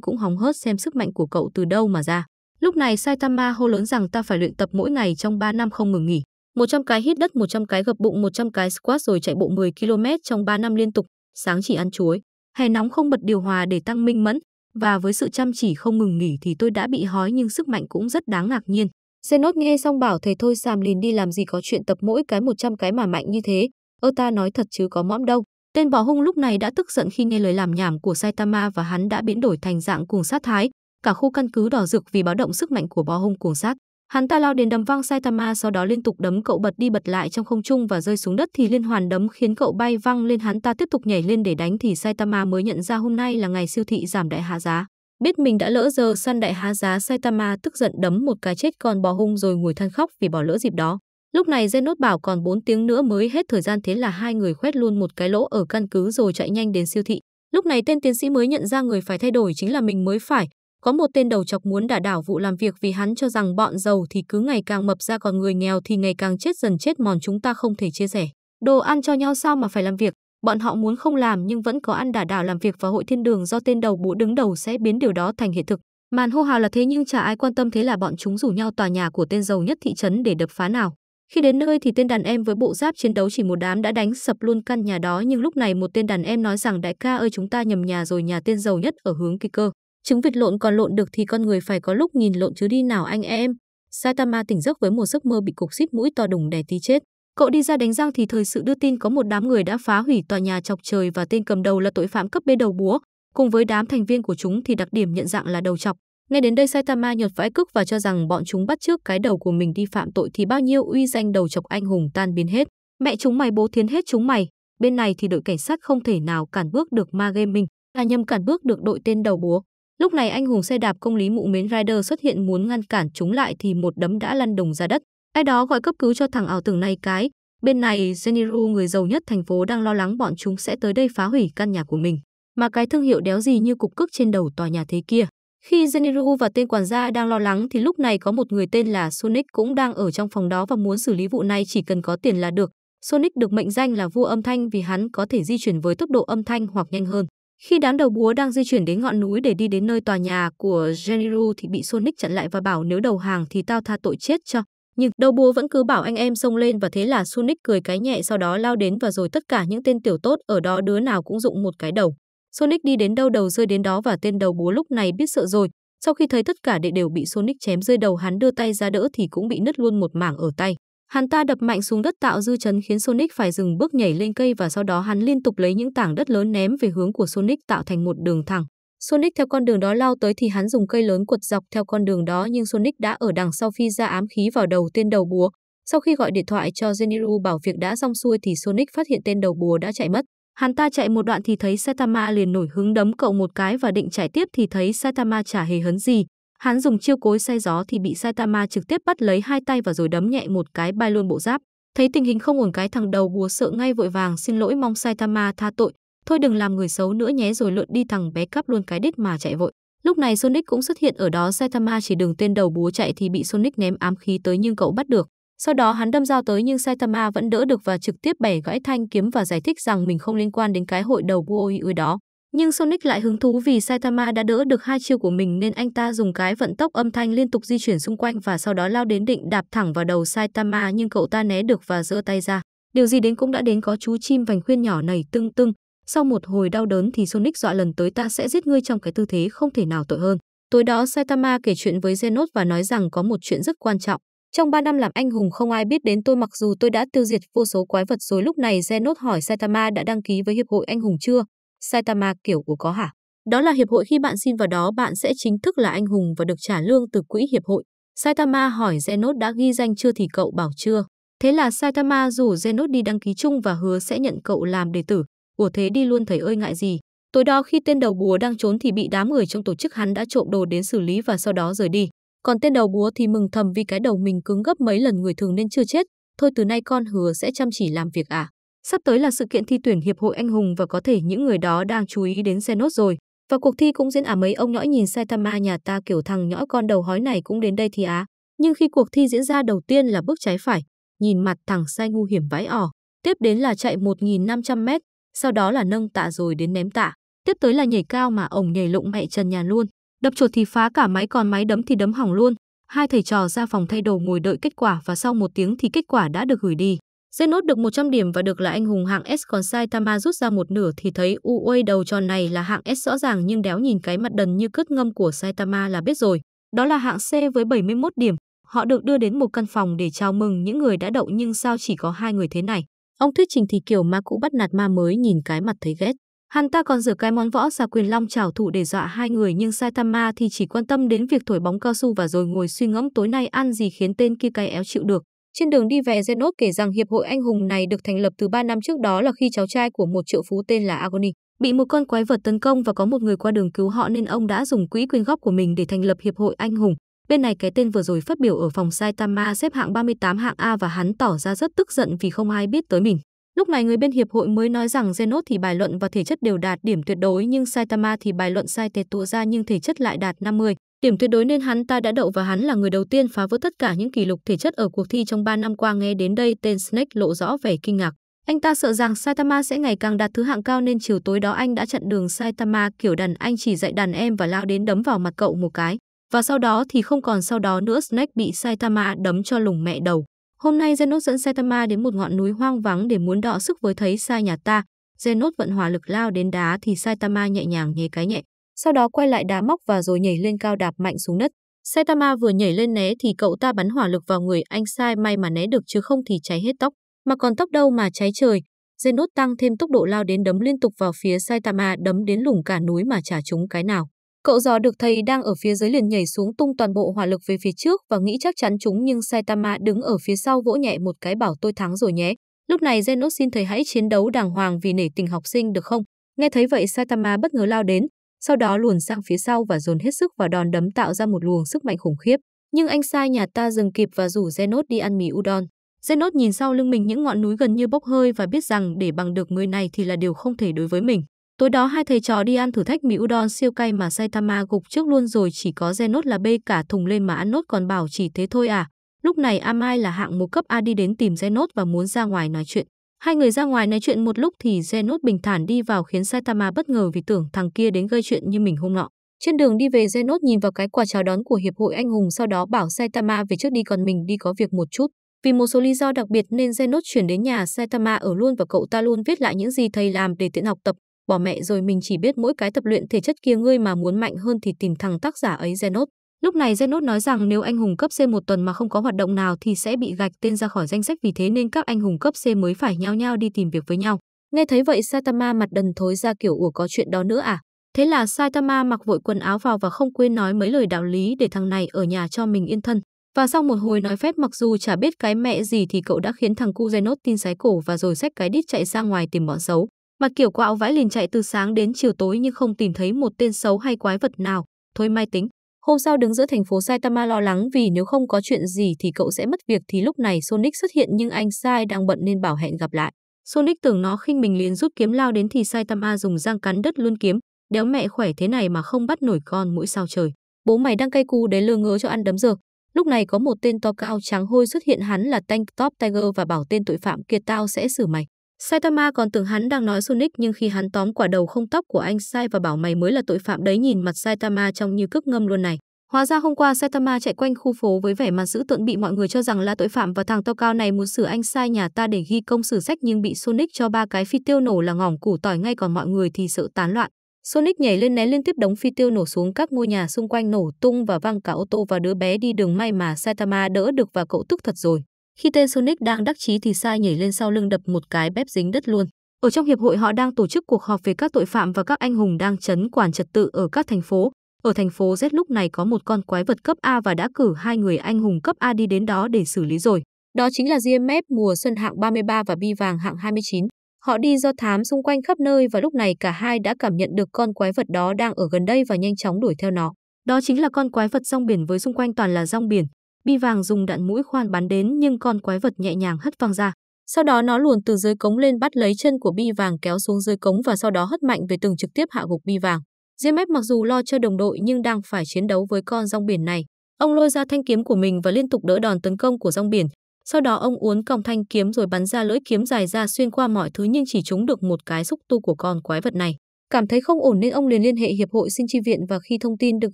cũng hóng hớt xem sức mạnh của cậu từ đâu mà ra. Lúc này Saitama hô lớn rằng ta phải luyện tập mỗi ngày trong 3 năm không ngừng nghỉ. 100 cái hít đất, 100 cái gập bụng, 100 cái squat rồi chạy bộ 10 km trong 3 năm liên tục, sáng chỉ ăn chuối hè nóng không bật điều hòa để tăng minh mẫn và với sự chăm chỉ không ngừng nghỉ thì tôi đã bị hói nhưng sức mạnh cũng rất đáng ngạc nhiên. Zenot nghe xong bảo thầy thôi xàm liền đi làm gì có chuyện tập mỗi cái 100 cái mà mạnh như thế. Ơ ta nói thật chứ có mõm đâu. Tên bò hung lúc này đã tức giận khi nghe lời làm nhảm của Saitama và hắn đã biến đổi thành dạng cuồng sát thái. Cả khu căn cứ đỏ rực vì báo động sức mạnh của bò hung cuồng sát. Hắn ta lao đến đấm văng Saitama sau đó liên tục đấm cậu bật đi bật lại trong không trung và rơi xuống đất thì liên hoàn đấm khiến cậu bay văng lên hắn ta tiếp tục nhảy lên để đánh thì Saitama mới nhận ra hôm nay là ngày siêu thị giảm đại hạ giá. Biết mình đã lỡ giờ săn đại hạ giá Saitama tức giận đấm một cái chết con bò hung rồi ngồi than khóc vì bỏ lỡ dịp đó. Lúc này Zenot bảo còn 4 tiếng nữa mới hết thời gian thế là hai người khoét luôn một cái lỗ ở căn cứ rồi chạy nhanh đến siêu thị. Lúc này tên tiến sĩ mới nhận ra người phải thay đổi chính là mình mới phải, có một tên đầu chọc muốn đả đảo vụ làm việc vì hắn cho rằng bọn giàu thì cứ ngày càng mập ra còn người nghèo thì ngày càng chết dần chết mòn chúng ta không thể chia sẻ. Đồ ăn cho nhau sao mà phải làm việc, bọn họ muốn không làm nhưng vẫn có ăn đả đảo làm việc và hội thiên đường do tên đầu bố đứng đầu sẽ biến điều đó thành hiện thực. Màn hô hào là thế nhưng chả ai quan tâm thế là bọn chúng rủ nhau tòa nhà của tên giàu nhất thị trấn để đập phá nào. Khi đến nơi thì tên đàn em với bộ giáp chiến đấu chỉ một đám đã đánh sập luôn căn nhà đó nhưng lúc này một tên đàn em nói rằng đại ca ơi chúng ta nhầm nhà rồi nhà tên giàu nhất ở hướng kỳ cơ. Trứng vịt lộn còn lộn được thì con người phải có lúc nhìn lộn chứ đi nào anh e em. Saitama tỉnh giấc với một giấc mơ bị cục xít mũi to đùng đè tí chết. Cậu đi ra đánh răng thì thời sự đưa tin có một đám người đã phá hủy tòa nhà chọc trời và tên cầm đầu là tội phạm cấp bê đầu búa. Cùng với đám thành viên của chúng thì đặc điểm nhận dạng là đầu chọc. Nghe đến đây Saitama nhột vãi cức và cho rằng bọn chúng bắt trước cái đầu của mình đi phạm tội thì bao nhiêu uy danh đầu chọc anh hùng tan biến hết. Mẹ chúng mày bố thiến hết chúng mày. Bên này thì đội cảnh sát không thể nào cản bước được ma game mình, à nhầm cản bước được đội tên đầu búa. Lúc này anh hùng xe đạp công lý mụ mến Rider xuất hiện muốn ngăn cản chúng lại thì một đấm đã lăn đồng ra đất. Ai đó gọi cấp cứu cho thằng ảo tưởng này cái. Bên này, Zeniru người giàu nhất thành phố đang lo lắng bọn chúng sẽ tới đây phá hủy căn nhà của mình. Mà cái thương hiệu đéo gì như cục cức trên đầu tòa nhà thế kia. Khi Zeniru và tên quản gia đang lo lắng thì lúc này có một người tên là Sonic cũng đang ở trong phòng đó và muốn xử lý vụ này chỉ cần có tiền là được. Sonic được mệnh danh là vua âm thanh vì hắn có thể di chuyển với tốc độ âm thanh hoặc nhanh hơn. Khi đám đầu búa đang di chuyển đến ngọn núi để đi đến nơi tòa nhà của Geniru thì bị Sonic chặn lại và bảo nếu đầu hàng thì tao tha tội chết cho. Nhưng đầu búa vẫn cứ bảo anh em xông lên và thế là Sonic cười cái nhẹ sau đó lao đến và rồi tất cả những tên tiểu tốt ở đó đứa nào cũng dụng một cái đầu. Sonic đi đến đâu đầu rơi đến đó và tên đầu búa lúc này biết sợ rồi. Sau khi thấy tất cả đệ đều bị Sonic chém rơi đầu hắn đưa tay ra đỡ thì cũng bị nứt luôn một mảng ở tay. Hắn ta đập mạnh xuống đất tạo dư chấn khiến Sonic phải dừng bước nhảy lên cây và sau đó hắn liên tục lấy những tảng đất lớn ném về hướng của Sonic tạo thành một đường thẳng. Sonic theo con đường đó lao tới thì hắn dùng cây lớn quật dọc theo con đường đó nhưng Sonic đã ở đằng sau phi ra ám khí vào đầu tên đầu búa. Sau khi gọi điện thoại cho Zeniru bảo việc đã xong xuôi thì Sonic phát hiện tên đầu búa đã chạy mất. Hắn ta chạy một đoạn thì thấy Saitama liền nổi hứng đấm cậu một cái và định chạy tiếp thì thấy Saitama chả hề hấn gì. Hắn dùng chiêu cối sai gió thì bị Saitama trực tiếp bắt lấy hai tay và rồi đấm nhẹ một cái bay luôn bộ giáp. Thấy tình hình không ổn cái thằng đầu búa sợ ngay vội vàng xin lỗi mong Saitama tha tội. Thôi đừng làm người xấu nữa nhé rồi lượn đi thằng bé cắp luôn cái đít mà chạy vội. Lúc này Sonic cũng xuất hiện ở đó Saitama chỉ đường tên đầu búa chạy thì bị Sonic ném ám khí tới nhưng cậu bắt được. Sau đó hắn đâm dao tới nhưng Saitama vẫn đỡ được và trực tiếp bẻ gãy thanh kiếm và giải thích rằng mình không liên quan đến cái hội đầu búa ôi đó. Nhưng Sonic lại hứng thú vì Saitama đã đỡ được hai chiêu của mình nên anh ta dùng cái vận tốc âm thanh liên tục di chuyển xung quanh và sau đó lao đến định đạp thẳng vào đầu Saitama nhưng cậu ta né được và giơ tay ra. Điều gì đến cũng đã đến có chú chim vành khuyên nhỏ này tưng tưng. Sau một hồi đau đớn thì Sonic dọa lần tới ta sẽ giết ngươi trong cái tư thế không thể nào tội hơn. Tối đó Saitama kể chuyện với Zenos và nói rằng có một chuyện rất quan trọng. Trong 3 năm làm anh hùng không ai biết đến tôi mặc dù tôi đã tiêu diệt vô số quái vật rồi lúc này Zenos hỏi Saitama đã đăng ký với Hiệp hội Anh hùng chưa. Saitama kiểu của có hả? Đó là hiệp hội khi bạn xin vào đó bạn sẽ chính thức là anh hùng và được trả lương từ quỹ hiệp hội. Saitama hỏi Zenot đã ghi danh chưa thì cậu bảo chưa. Thế là Saitama rủ Zenot đi đăng ký chung và hứa sẽ nhận cậu làm đệ tử. Ủa thế đi luôn thầy ơi ngại gì. Tối đó khi tên đầu búa đang trốn thì bị đám người trong tổ chức hắn đã trộm đồ đến xử lý và sau đó rời đi. Còn tên đầu búa thì mừng thầm vì cái đầu mình cứng gấp mấy lần người thường nên chưa chết. Thôi từ nay con hứa sẽ chăm chỉ làm việc à. Sắp tới là sự kiện thi tuyển Hiệp hội Anh hùng và có thể những người đó đang chú ý đến Xenos rồi. Và cuộc thi cũng diễn à mấy ông nhõi nhìn Saitama nhà ta kiểu thằng nhõi con đầu hói này cũng đến đây thì á. Nhưng khi cuộc thi diễn ra đầu tiên là bước trái phải, nhìn mặt thằng sai ngu hiểm vãi ỏ. Tiếp đến là chạy 1.500 mét, sau đó là nâng tạ rồi đến ném tạ. Tiếp tới là nhảy cao mà ổng nhảy lụng mẹ trần nhà luôn. Đập chuột thì phá cả máy còn máy đấm thì đấm hỏng luôn. Hai thầy trò ra phòng thay đồ ngồi đợi kết quả và sau một tiếng thì kết quả đã được gửi đi. Dê nốt được 100 điểm và được là anh hùng hạng S còn sai Tama rút ra một nửa thì thấy Uwe đầu tròn này là hạng S rõ ràng nhưng đéo nhìn cái mặt đần như cất ngâm của Saitama là biết rồi. Đó là hạng C với 71 điểm. Họ được đưa đến một căn phòng để chào mừng những người đã đậu nhưng sao chỉ có hai người thế này. Ông thuyết trình thì kiểu ma cũ bắt nạt ma mới nhìn cái mặt thấy ghét. Hắn ta còn rửa cái món võ ra quyền long trảo thụ để dọa hai người nhưng Saitama thì chỉ quan tâm đến việc thổi bóng cao su và rồi ngồi suy ngẫm tối nay ăn gì khiến tên kia cay éo chịu được. Trên đường đi về, Zenot kể rằng hiệp hội anh hùng này được thành lập từ 3 năm trước đó là khi cháu trai của một triệu phú tên là Agony bị một con quái vật tấn công và có một người qua đường cứu họ nên ông đã dùng quỹ quyên góp của mình để thành lập hiệp hội anh hùng. Bên này cái tên vừa rồi phát biểu ở phòng Saitama xếp hạng 38 hạng A và hắn tỏ ra rất tức giận vì không ai biết tới mình. Lúc này người bên hiệp hội mới nói rằng Zenot thì bài luận và thể chất đều đạt điểm tuyệt đối nhưng Saitama thì bài luận sai tệ tụ ra nhưng thể chất lại đạt 50. Điểm tuyệt đối nên hắn ta đã đậu và hắn là người đầu tiên phá vỡ tất cả những kỷ lục thể chất ở cuộc thi trong 3 năm qua nghe đến đây tên Snake lộ rõ vẻ kinh ngạc. Anh ta sợ rằng Saitama sẽ ngày càng đạt thứ hạng cao nên chiều tối đó anh đã chặn đường Saitama kiểu đàn anh chỉ dạy đàn em và lao đến đấm vào mặt cậu một cái. Và sau đó thì không còn sau đó nữa Snake bị Saitama đấm cho lùng mẹ đầu. Hôm nay Zenot dẫn Saitama đến một ngọn núi hoang vắng để muốn đọ sức với thấy sai nhà ta. Zenot vận hỏa lực lao đến đá thì Saitama nhẹ nhàng nhế cái nhẹ sau đó quay lại đá móc và rồi nhảy lên cao đạp mạnh xuống đất. Saitama vừa nhảy lên né thì cậu ta bắn hỏa lực vào người anh sai may mà né được chứ không thì cháy hết tóc. Mà còn tóc đâu mà cháy trời. Zenos tăng thêm tốc độ lao đến đấm liên tục vào phía Saitama đấm đến lủng cả núi mà trả chúng cái nào. Cậu dò được thầy đang ở phía dưới liền nhảy xuống tung toàn bộ hỏa lực về phía trước và nghĩ chắc chắn chúng nhưng Saitama đứng ở phía sau vỗ nhẹ một cái bảo tôi thắng rồi nhé. Lúc này Zenos xin thầy hãy chiến đấu đàng hoàng vì nể tình học sinh được không? Nghe thấy vậy Saitama bất ngờ lao đến, sau đó luồn sang phía sau và dồn hết sức vào đòn đấm tạo ra một luồng sức mạnh khủng khiếp. Nhưng anh sai nhà ta dừng kịp và rủ Zenot đi ăn mì udon. Zenot nhìn sau lưng mình những ngọn núi gần như bốc hơi và biết rằng để bằng được người này thì là điều không thể đối với mình. Tối đó hai thầy trò đi ăn thử thách mì udon siêu cay mà Saitama gục trước luôn rồi chỉ có Zenot là bê cả thùng lên mà ăn nốt còn bảo chỉ thế thôi à. Lúc này Amai là hạng một cấp A đi đến tìm Zenot và muốn ra ngoài nói chuyện. Hai người ra ngoài nói chuyện một lúc thì Zenot bình thản đi vào khiến Saitama bất ngờ vì tưởng thằng kia đến gây chuyện như mình hôm nọ. Trên đường đi về Zenot nhìn vào cái quà chào đón của Hiệp hội Anh Hùng sau đó bảo Saitama về trước đi còn mình đi có việc một chút. Vì một số lý do đặc biệt nên Zenot chuyển đến nhà Saitama ở luôn và cậu ta luôn viết lại những gì thầy làm để tiện học tập. Bỏ mẹ rồi mình chỉ biết mỗi cái tập luyện thể chất kia ngươi mà muốn mạnh hơn thì tìm thằng tác giả ấy Zenot. Lúc này Zenot nói rằng nếu anh hùng cấp C một tuần mà không có hoạt động nào thì sẽ bị gạch tên ra khỏi danh sách vì thế nên các anh hùng cấp C mới phải nhau nhau đi tìm việc với nhau. Nghe thấy vậy Saitama mặt đần thối ra kiểu ủa có chuyện đó nữa à? Thế là Saitama mặc vội quần áo vào và không quên nói mấy lời đạo lý để thằng này ở nhà cho mình yên thân. Và sau một hồi nói phép mặc dù chả biết cái mẹ gì thì cậu đã khiến thằng cu Zenot tin sái cổ và rồi xách cái đít chạy ra ngoài tìm bọn xấu. Mặt kiểu quạo vãi liền chạy từ sáng đến chiều tối nhưng không tìm thấy một tên xấu hay quái vật nào. Thôi may tính. Hôm sau đứng giữa thành phố Saitama lo lắng vì nếu không có chuyện gì thì cậu sẽ mất việc thì lúc này Sonic xuất hiện nhưng anh Sai đang bận nên bảo hẹn gặp lại. Sonic tưởng nó khinh mình liền rút kiếm lao đến thì Saitama dùng răng cắn đất luôn kiếm, đéo mẹ khỏe thế này mà không bắt nổi con mũi sao trời. Bố mày đang cay cú đấy lừa ngớ cho ăn đấm dược. Lúc này có một tên to cao trắng hôi xuất hiện hắn là Tank Top Tiger và bảo tên tội phạm kia tao sẽ xử mày. Saitama còn tưởng hắn đang nói Sonic nhưng khi hắn tóm quả đầu không tóc của anh Sai và bảo mày mới là tội phạm đấy nhìn mặt Saitama trông như cước ngâm luôn này. Hóa ra hôm qua Saitama chạy quanh khu phố với vẻ mặt dữ tợn bị mọi người cho rằng là tội phạm và thằng to cao này muốn xử anh sai nhà ta để ghi công sử sách nhưng bị Sonic cho ba cái phi tiêu nổ là ngỏng củ tỏi ngay còn mọi người thì sợ tán loạn. Sonic nhảy lên né liên tiếp đống phi tiêu nổ xuống các ngôi nhà xung quanh nổ tung và văng cả ô tô và đứa bé đi đường may mà Saitama đỡ được và cậu tức thật rồi. Khi tên Sonic đang đắc chí thì Sai nhảy lên sau lưng đập một cái bếp dính đất luôn. Ở trong hiệp hội họ đang tổ chức cuộc họp về các tội phạm và các anh hùng đang chấn quản trật tự ở các thành phố. Ở thành phố Z lúc này có một con quái vật cấp A và đã cử hai người anh hùng cấp A đi đến đó để xử lý rồi. Đó chính là GMF mùa xuân hạng 33 và Bi vàng hạng 29. Họ đi do thám xung quanh khắp nơi và lúc này cả hai đã cảm nhận được con quái vật đó đang ở gần đây và nhanh chóng đuổi theo nó. Đó chính là con quái vật rong biển với xung quanh toàn là rong biển bi vàng dùng đạn mũi khoan bắn đến nhưng con quái vật nhẹ nhàng hất văng ra. Sau đó nó luồn từ dưới cống lên bắt lấy chân của bi vàng kéo xuống dưới cống và sau đó hất mạnh về tường trực tiếp hạ gục bi vàng. Diêm mặc dù lo cho đồng đội nhưng đang phải chiến đấu với con rong biển này. Ông lôi ra thanh kiếm của mình và liên tục đỡ đòn tấn công của rong biển. Sau đó ông uốn cong thanh kiếm rồi bắn ra lưỡi kiếm dài ra xuyên qua mọi thứ nhưng chỉ trúng được một cái xúc tu của con quái vật này. Cảm thấy không ổn nên ông liền liên hệ Hiệp hội xin chi Viện và khi thông tin được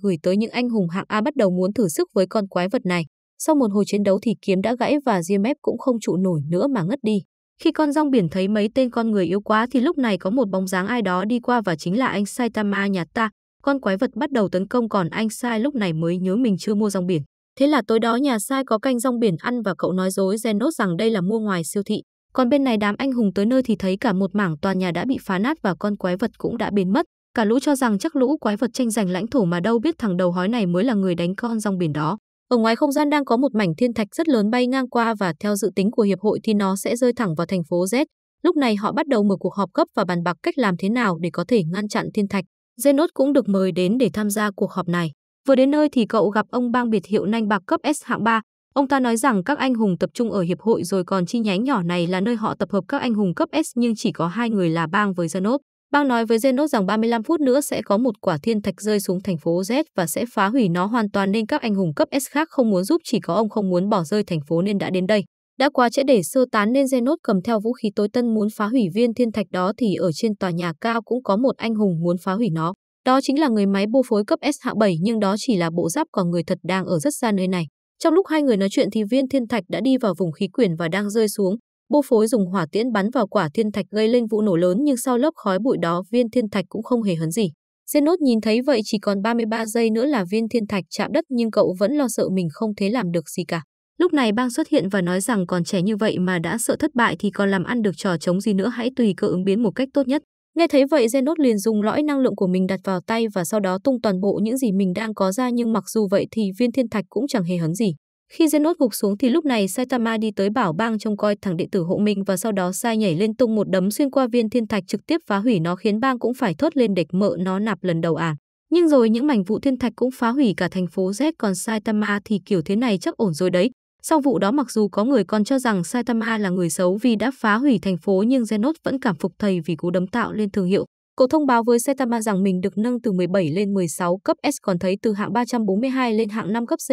gửi tới những anh hùng hạng A bắt đầu muốn thử sức với con quái vật này. Sau một hồi chiến đấu thì kiếm đã gãy và diêm ép cũng không trụ nổi nữa mà ngất đi. Khi con rong biển thấy mấy tên con người yếu quá thì lúc này có một bóng dáng ai đó đi qua và chính là anh Saitama nhà ta. Con quái vật bắt đầu tấn công còn anh Sai lúc này mới nhớ mình chưa mua rong biển. Thế là tối đó nhà Sai có canh rong biển ăn và cậu nói dối Genos rằng đây là mua ngoài siêu thị. Còn bên này đám anh hùng tới nơi thì thấy cả một mảng tòa nhà đã bị phá nát và con quái vật cũng đã biến mất. Cả lũ cho rằng chắc lũ quái vật tranh giành lãnh thổ mà đâu biết thằng đầu hói này mới là người đánh con rong biển đó. Ở ngoài không gian đang có một mảnh thiên thạch rất lớn bay ngang qua và theo dự tính của hiệp hội thì nó sẽ rơi thẳng vào thành phố Z. Lúc này họ bắt đầu mở cuộc họp gấp và bàn bạc cách làm thế nào để có thể ngăn chặn thiên thạch. Zenos cũng được mời đến để tham gia cuộc họp này. Vừa đến nơi thì cậu gặp ông bang biệt hiệu nanh bạc cấp S hạng 3. Ông ta nói rằng các anh hùng tập trung ở hiệp hội rồi còn chi nhánh nhỏ này là nơi họ tập hợp các anh hùng cấp S nhưng chỉ có hai người là bang với Zenos. Bang nói với Zenok rằng 35 phút nữa sẽ có một quả thiên thạch rơi xuống thành phố Z và sẽ phá hủy nó hoàn toàn nên các anh hùng cấp S khác không muốn giúp chỉ có ông không muốn bỏ rơi thành phố nên đã đến đây. Đã quá trễ để sơ tán nên Zenot cầm theo vũ khí tối tân muốn phá hủy viên thiên thạch đó thì ở trên tòa nhà cao cũng có một anh hùng muốn phá hủy nó. Đó chính là người máy bô phối cấp S hạ 7 nhưng đó chỉ là bộ giáp còn người thật đang ở rất xa nơi này. Trong lúc hai người nói chuyện thì viên thiên thạch đã đi vào vùng khí quyển và đang rơi xuống. Bô phối dùng hỏa tiễn bắn vào quả thiên thạch gây lên vụ nổ lớn nhưng sau lớp khói bụi đó viên thiên thạch cũng không hề hấn gì. Zenos nhìn thấy vậy chỉ còn 33 giây nữa là viên thiên thạch chạm đất nhưng cậu vẫn lo sợ mình không thể làm được gì cả. Lúc này bang xuất hiện và nói rằng còn trẻ như vậy mà đã sợ thất bại thì còn làm ăn được trò chống gì nữa hãy tùy cơ ứng biến một cách tốt nhất. Nghe thấy vậy Zenos liền dùng lõi năng lượng của mình đặt vào tay và sau đó tung toàn bộ những gì mình đang có ra nhưng mặc dù vậy thì viên thiên thạch cũng chẳng hề hấn gì. Khi Zenos gục xuống thì lúc này Saitama đi tới bảo bang trông coi thằng đệ tử hộ mình và sau đó sai nhảy lên tung một đấm xuyên qua viên thiên thạch trực tiếp phá hủy nó khiến bang cũng phải thốt lên địch mợ nó nạp lần đầu à. Nhưng rồi những mảnh vụ thiên thạch cũng phá hủy cả thành phố Z còn Saitama thì kiểu thế này chắc ổn rồi đấy. Sau vụ đó mặc dù có người còn cho rằng Saitama là người xấu vì đã phá hủy thành phố nhưng Zenos vẫn cảm phục thầy vì cú đấm tạo lên thương hiệu. Cậu thông báo với Saitama rằng mình được nâng từ 17 lên 16 cấp S còn thấy từ hạng 342 lên hạng 5 cấp C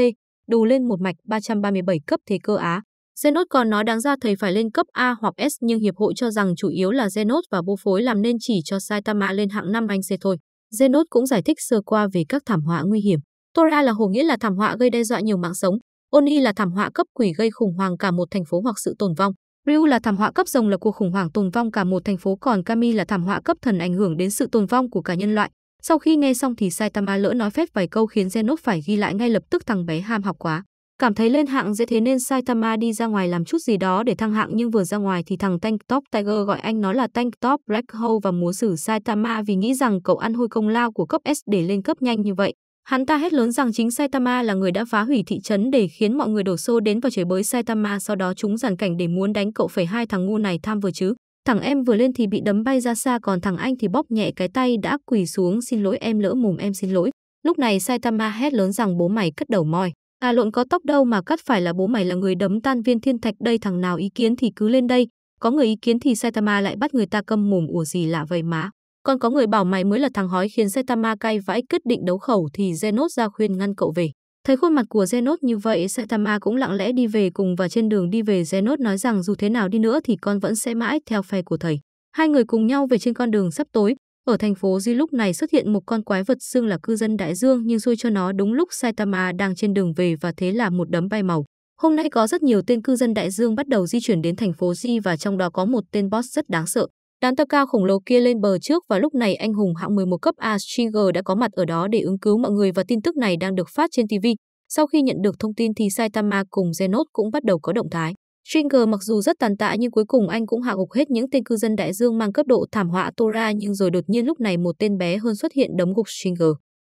đủ lên một mạch 337 cấp thế cơ Á. Zenot còn nói đáng ra thầy phải lên cấp A hoặc S nhưng hiệp hội cho rằng chủ yếu là Zenot và Bô Phối làm nên chỉ cho Saitama lên hạng 5 anh C thôi. Zenot cũng giải thích sơ qua về các thảm họa nguy hiểm. Tora là hồ nghĩa là thảm họa gây đe dọa nhiều mạng sống. Oni là thảm họa cấp quỷ gây khủng hoảng cả một thành phố hoặc sự tồn vong. Ryu là thảm họa cấp rồng là cuộc khủng hoảng tồn vong cả một thành phố còn Kami là thảm họa cấp thần ảnh hưởng đến sự tồn vong của cả nhân loại. Sau khi nghe xong thì Saitama lỡ nói phép vài câu khiến Zenot phải ghi lại ngay lập tức thằng bé ham học quá. Cảm thấy lên hạng dễ thế nên Saitama đi ra ngoài làm chút gì đó để thăng hạng nhưng vừa ra ngoài thì thằng Tank Top Tiger gọi anh nó là Tank Top Black Hole và muốn xử Saitama vì nghĩ rằng cậu ăn hôi công lao của cấp S để lên cấp nhanh như vậy. Hắn ta hét lớn rằng chính Saitama là người đã phá hủy thị trấn để khiến mọi người đổ xô đến và chửi bới Saitama sau đó chúng giàn cảnh để muốn đánh cậu phải hai thằng ngu này tham vừa chứ. Thằng em vừa lên thì bị đấm bay ra xa còn thằng anh thì bóp nhẹ cái tay đã quỳ xuống xin lỗi em lỡ mồm em xin lỗi. Lúc này Saitama hét lớn rằng bố mày cất đầu moi. À lộn có tóc đâu mà cắt phải là bố mày là người đấm tan viên thiên thạch đây thằng nào ý kiến thì cứ lên đây. Có người ý kiến thì Saitama lại bắt người ta câm mồm ủa gì lạ vậy má. Còn có người bảo mày mới là thằng hói khiến Saitama cay vãi quyết định đấu khẩu thì Zenos ra khuyên ngăn cậu về. Thấy khuôn mặt của Zenot như vậy, Saitama cũng lặng lẽ đi về cùng và trên đường đi về Zenot nói rằng dù thế nào đi nữa thì con vẫn sẽ mãi theo phe của thầy. Hai người cùng nhau về trên con đường sắp tối. Ở thành phố Di lúc này xuất hiện một con quái vật xương là cư dân đại dương nhưng xui cho nó đúng lúc Saitama đang trên đường về và thế là một đấm bay màu. Hôm nay có rất nhiều tên cư dân đại dương bắt đầu di chuyển đến thành phố Di và trong đó có một tên boss rất đáng sợ đám tơ cao khổng lồ kia lên bờ trước và lúc này anh hùng hạng 11 cấp A Stringer đã có mặt ở đó để ứng cứu mọi người và tin tức này đang được phát trên TV. Sau khi nhận được thông tin thì Saitama cùng Zenot cũng bắt đầu có động thái. Stringer mặc dù rất tàn tạ nhưng cuối cùng anh cũng hạ gục hết những tên cư dân đại dương mang cấp độ thảm họa Tora nhưng rồi đột nhiên lúc này một tên bé hơn xuất hiện đấm gục Stringer.